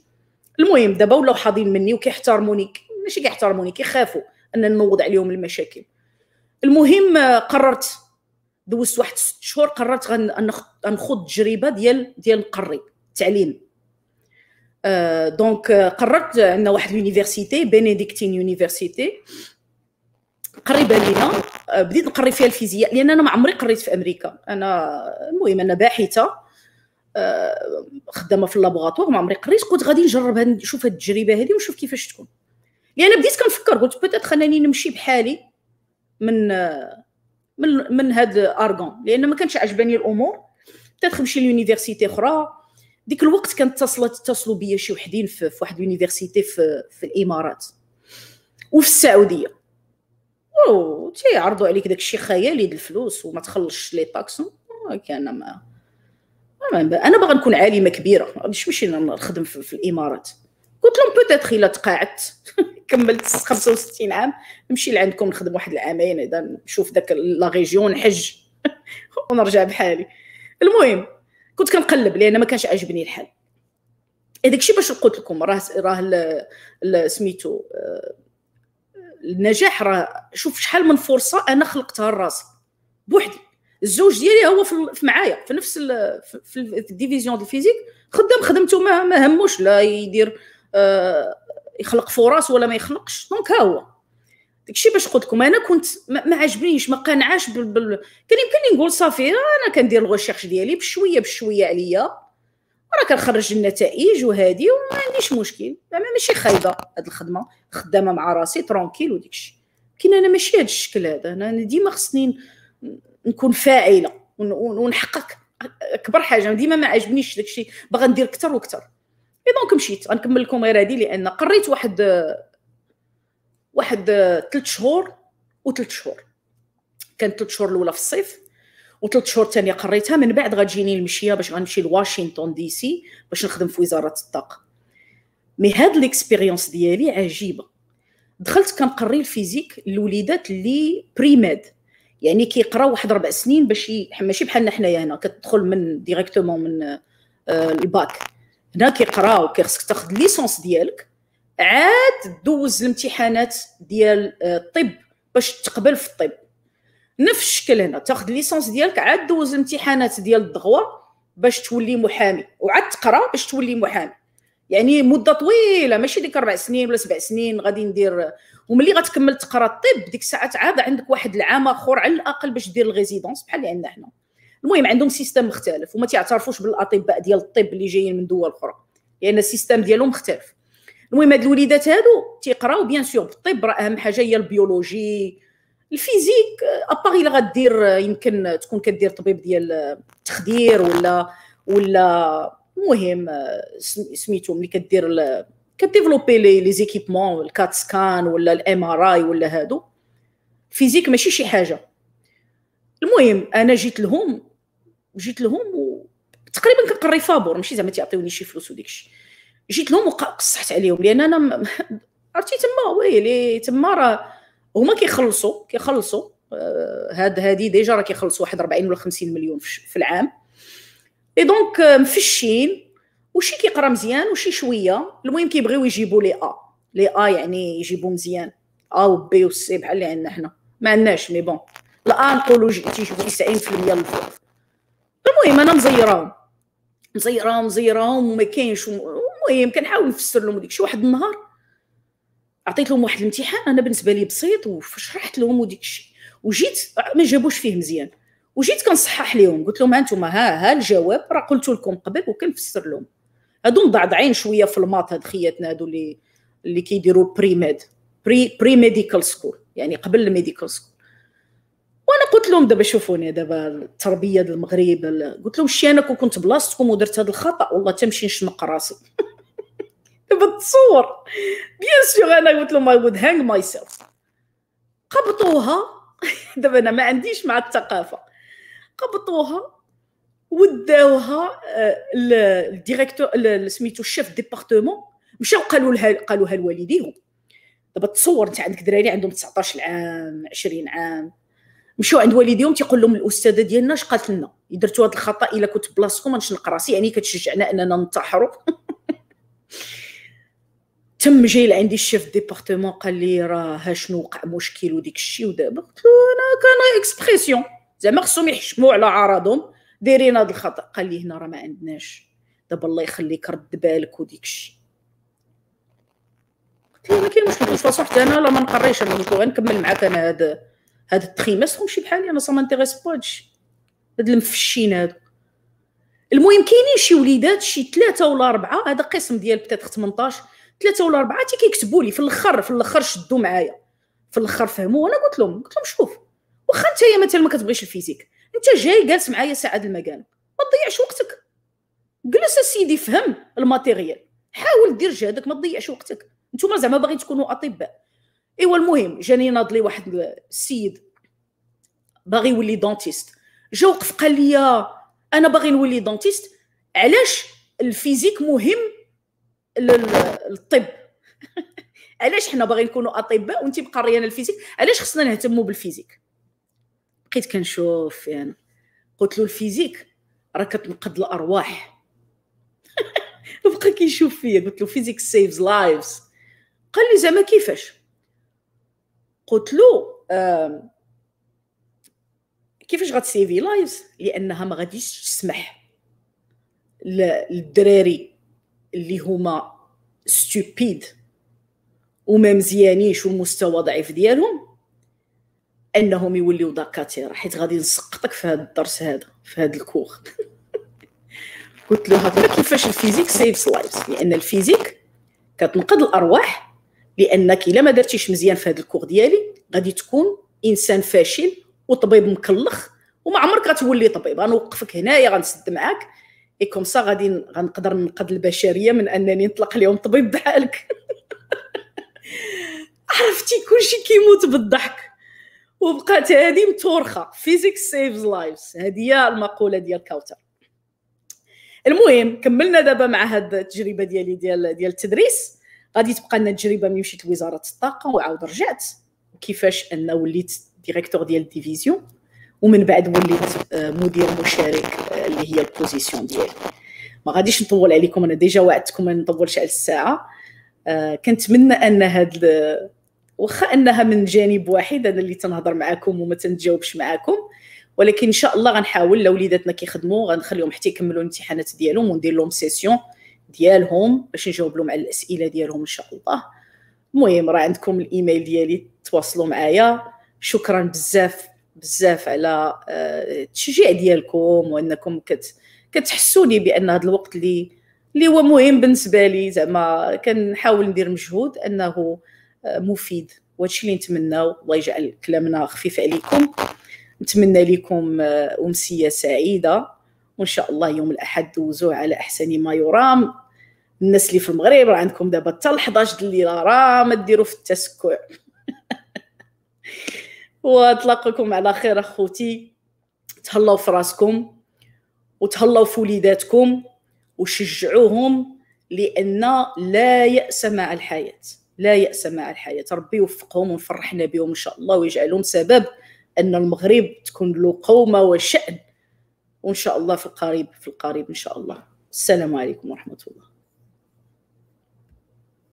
المهم دابا ولاو حاضين مني وكيحترموني ماشي كيحترموني كيخافوا ان نوض عليهم المشاكل المهم قررت دوزت واحد ست شهور قررت غنخوض تجربه ديال ديال نقري التعليم آه، دونك آه، قررت عندنا واحد اليونيفرسيتي بينيديكتين يونيفرسيتي قريبه لينا آه، بديت نقري فيها الفيزياء لان انا ما عمري قريت في امريكا انا المهم انا باحثه خدامه في اللابوغاتوار ما عمري قريت كنت غادي نجرب نشوف هاد التجربه هذه ونشوف كيفاش تكون لان بديت كنفكر قلت بوتيتر انني نمشي بحالي من من من هاد ارغون لان ما كانش عجباني الامور بدات شي لونيفرسيتي اخرى ديك الوقت كانت اتصلت اتصلوا بيا شي وحدين في, في واحد لونيفرسيتي في, في الامارات وفي السعوديه او تيعرضوا عليك داك الشيء خيالي د الفلوس وما تخلصش لي طاكس آه، كان آه، ما انا باغا نكون عالمه كبيره ماشي نخدم في, في الامارات قلت لهم بوتيتر الا تقاعدت كملت 65 عام نمشي لعندكم نخدم واحد العامين اذا نشوف ذاك لا ريجيون نحج ونرجع بحالي المهم كنت كنقلب لان ما كانش عاجبني الحال هذاك الشيء باش قلت لكم راه راه سميتو آه، النجاح راه شوف شحال من فرصه انا خلقتها لراسي بوحدي الزوج ديالي هو في معايا في نفس في الديفيزيون ديال الفيزيك خدام خدمته ما هموش لا يدير آه، يخلق فرص ولا ما يخلقش دونك ها هو داكشي باش قلت لكم انا كنت ما عجبنيش ما قنعاش بال... بال... كان يمكن لي نقول صافي انا كندير الغوشيرش ديالي بشويه بشويه عليا راه كنخرج النتائج وهادي وما عنديش مشكل زعما ماشي خايبه هاد الخدمه خدامه مع راسي ترونكيل وديكشي لكن انا ماشي هاد الشكل هذا انا ديما خصني نكون فاعله ونحقق اكبر حاجه ديما ما عجبنيش داكشي باغا ندير اكثر واكثر اي دونك مشيت غنكمل لكم غير هذه لان قريت واحد واحد ثلاث شهور وثلاث شهور كانت ثلاث شهور الاولى في الصيف وثلاث شهور الثانيه قريتها من بعد غتجيني المشيه باش غنمشي لواشنطن دي سي باش نخدم في وزاره الطاقه مي هاد ليكسبيريونس ديالي عجيبه دخلت كنقري الفيزيك للوليدات اللي بريميد يعني كيقراو واحد ربع سنين باش ماشي بحالنا حنايا هنا كتدخل من ديريكتومون من آه، الباك هنا كيقراو كيخصك تاخذ ليسونس ديالك عاد دوز الامتحانات ديال آه، الطب باش تقبل في الطب نفس الشكل هنا تاخذ ليسونس ديالك عاد دوز الامتحانات ديال الدغوه باش تولي محامي وعاد تقرا باش تولي محامي يعني مده طويله ماشي ديك اربع سنين ولا سبع سنين غادي ندير وملي غتكمل تقرا الطب ديك الساعات عاد عندك واحد العام اخر على الاقل باش دير الغيزيدونس بحال اللي عندنا حنا المهم عندهم سيستم مختلف وما تيعترفوش بالاطباء ديال الطب اللي جايين من دول اخرى لان يعني السيستم ديالهم مختلف المهم هاد الوليدات هادو تيقراو بيان سور بالطب راه اهم حاجه هي البيولوجي الفيزيك اباغ الا غدير يمكن تكون كدير طبيب ديال التخدير ولا ولا المهم سميتو ملي كدير كديفلوبي لي لي زيكيبمون الكات سكان ولا الام ار اي ولا هادو الفيزيك ماشي شي حاجه المهم انا جيت لهم جيت لهم و... تقريبا كنقري فابور ماشي زعما تيعطيوني شي فلوس وداكشي الشيء جيت لهم وقصحت عليهم لان انا م... عرفتي تما ويلي تما راه هما كيخلصوا كيخلصوا آه، هاد هادي ديجا راه كيخلصوا واحد 40 ولا 50 مليون في العام اي دونك آه، مفشين وشي كيقرا مزيان وشي شويه المهم كيبغيو يجيبوا لي ا لي ا يعني يجيبوا مزيان ا وبي وسي بحال اللي عندنا حنا ما عندناش مي بون الا نقولوا تيجيبوا 90% الظروف المهم انا مزيراهم مزيراهم مزيراهم وما كاينش المهم كنحاول نفسر لهم وديك شي واحد النهار عطيت لهم واحد الامتحان انا بالنسبه لي بسيط وشرحت لهم وديك الشيء وجيت ما جابوش فيه مزيان وجيت كنصحح لهم قلت لهم ها انتم ها ها الجواب راه قلت لكم قبل وكنفسر لهم هادو مضعضعين شويه في الماط هاد خياتنا هادو اللي اللي كيديروا بري ميد بري بري ميديكال سكول يعني قبل الميديكال سكول وانا قلت لهم دابا شوفوني دابا التربيه ديال المغرب قلت لهم شي انا كون كنت بلاصتكم ودرت هذا الخطا والله تمشي نشنق راسي دابا تصور بيان سور انا قلت لهم اي وود هانغ ماي سيلف قبطوها دابا انا ما عنديش مع الثقافه قبطوها وداوها آه، الديريكتور سميتو الشيف ديبارتمون مشاو قالوا لها قالوها لوالديهم دابا تصور انت عندك دراري عندهم 19 عام 20 عام مشاو عند والديهم تيقول لهم الاستاذه ديالنا اش قالت لنا درتوا هذا الخطا الا كنت بلاصتكم ما نشنق راسي يعني كتشجعنا اننا ننتحروا تم جاي لعندي الشيف ديبارتمون قال لي راه شنو وقع مشكل وديك الشيء ودابا قلت له انا كان اكسبريسيون زعما خصهم يحشموا على عراضهم دايرين هذا الخطا قال لي هنا راه ما عندناش دابا الله يخليك رد بالك وديك الشيء قلت له ما كاين مشكل حتى انا لا ما نقريش انا غنكمل معاك انا هذا هاد التخيماس هم شي بحالي انا صما انتيريس با هادشي هاد المفشين هادو المهم كاينين شي وليدات شي ثلاثه ولا اربعه هذا قسم ديال بتات 18 ثلاثه ولا اربعه تي كيكتبوا لي في الاخر في الاخر شدوا معايا في الاخر فهموا وانا قلت لهم قلت لهم شوف واخا انت مثلا ما كتبغيش الفيزيك انت جاي جالس معايا ساعه المكان ما تضيعش وقتك جلس سيدي فهم الماتيريال حاول دير جهدك ما تضيعش وقتك نتوما زعما باغي تكونوا اطباء ايوا المهم جاني ناض لي واحد السيد باغي يولي دونتيست جا وقف قال لي انا باغي نولي دونتيست علاش الفيزيك مهم للطب علاش حنا باغي نكونوا اطباء وانت مقريه الفيزيك علاش خصنا نهتموا بالفيزيك بقيت كنشوف فيه يعني. قلت له الفيزيك راه كتنقد الارواح بقى كيشوف فيا قلت له فيزيك سيفز لايفز قال لي زعما كيفاش قلت له كيفاش لايفز لانها ما غاديش تسمح للدراري اللي هما ستوبيد وما مزيانينش والمستوى ضعيف ديالهم انهم يوليو دكاتره حيت غادي نسقطك في هذا الدرس هذا في هذا الكور قلت له هضر كيفاش الفيزيك سيفز لايفز لان الفيزيك كتنقذ الارواح لانك الا ما درتيش مزيان في هذا الكور ديالي غادي تكون انسان فاشل وطبيب مكلخ وما عمرك غتولي طبيب غنوقفك هنايا غنسد معاك اي كوم سا غادي غنقدر ننقذ البشريه من انني نطلق لهم طبيب بحالك عرفتي كلشي كيموت بالضحك وبقات هذه متورخه فيزيك سيفز لايفز هذه هي المقوله ديال كاوتر المهم كملنا دابا مع هاد التجربه ديالي ديال ديال التدريس غادي تبقى لنا تجربه ملي مشيت لوزاره الطاقه وعاود رجعت كيفاش ان وليت ديريكتور ديال الديفيزيون ومن بعد وليت آه، مدير مشارك آه، اللي هي البوزيسيون ديالي ما غاديش نطول عليكم انا ديجا وعدتكم ما نطولش على الساعه آه، كنتمنى ان هاد واخا انها من جانب واحد انا اللي تنهضر معاكم وما تنتجاوبش معاكم ولكن ان شاء الله غنحاول وليداتنا كيخدموا غنخليهم حتى يكملوا الامتحانات ديالهم وندير لهم سيسيون ديالهم باش نجاوب لهم على الاسئله ديالهم ان شاء الله المهم راه عندكم الايميل ديالي تواصلوا معايا شكرا بزاف بزاف على آه، التشجيع ديالكم وانكم كت كتحسوني بان هذا الوقت اللي اللي هو مهم بالنسبه لي زعما كنحاول ندير مجهود انه آه، مفيد وهادشي اللي نتمناو الله يجعل كلامنا خفيف عليكم نتمنى لكم آه، امسيه سعيده وان شاء الله يوم الاحد دوزوه على احسن ما يرام الناس اللي في المغرب راه عندكم دابا حتى 11 الليله راه ما ديروا في التسكع واطلقكم على خير اخوتي تهلاو في راسكم وتهلاو في وليداتكم وشجعوهم لان لا ياس مع الحياه لا ياس مع الحياه ربي يوفقهم ونفرحنا بهم ان شاء الله ويجعلهم سبب ان المغرب تكون له قومه وشان وان شاء الله في القريب في القريب ان شاء الله السلام عليكم ورحمه الله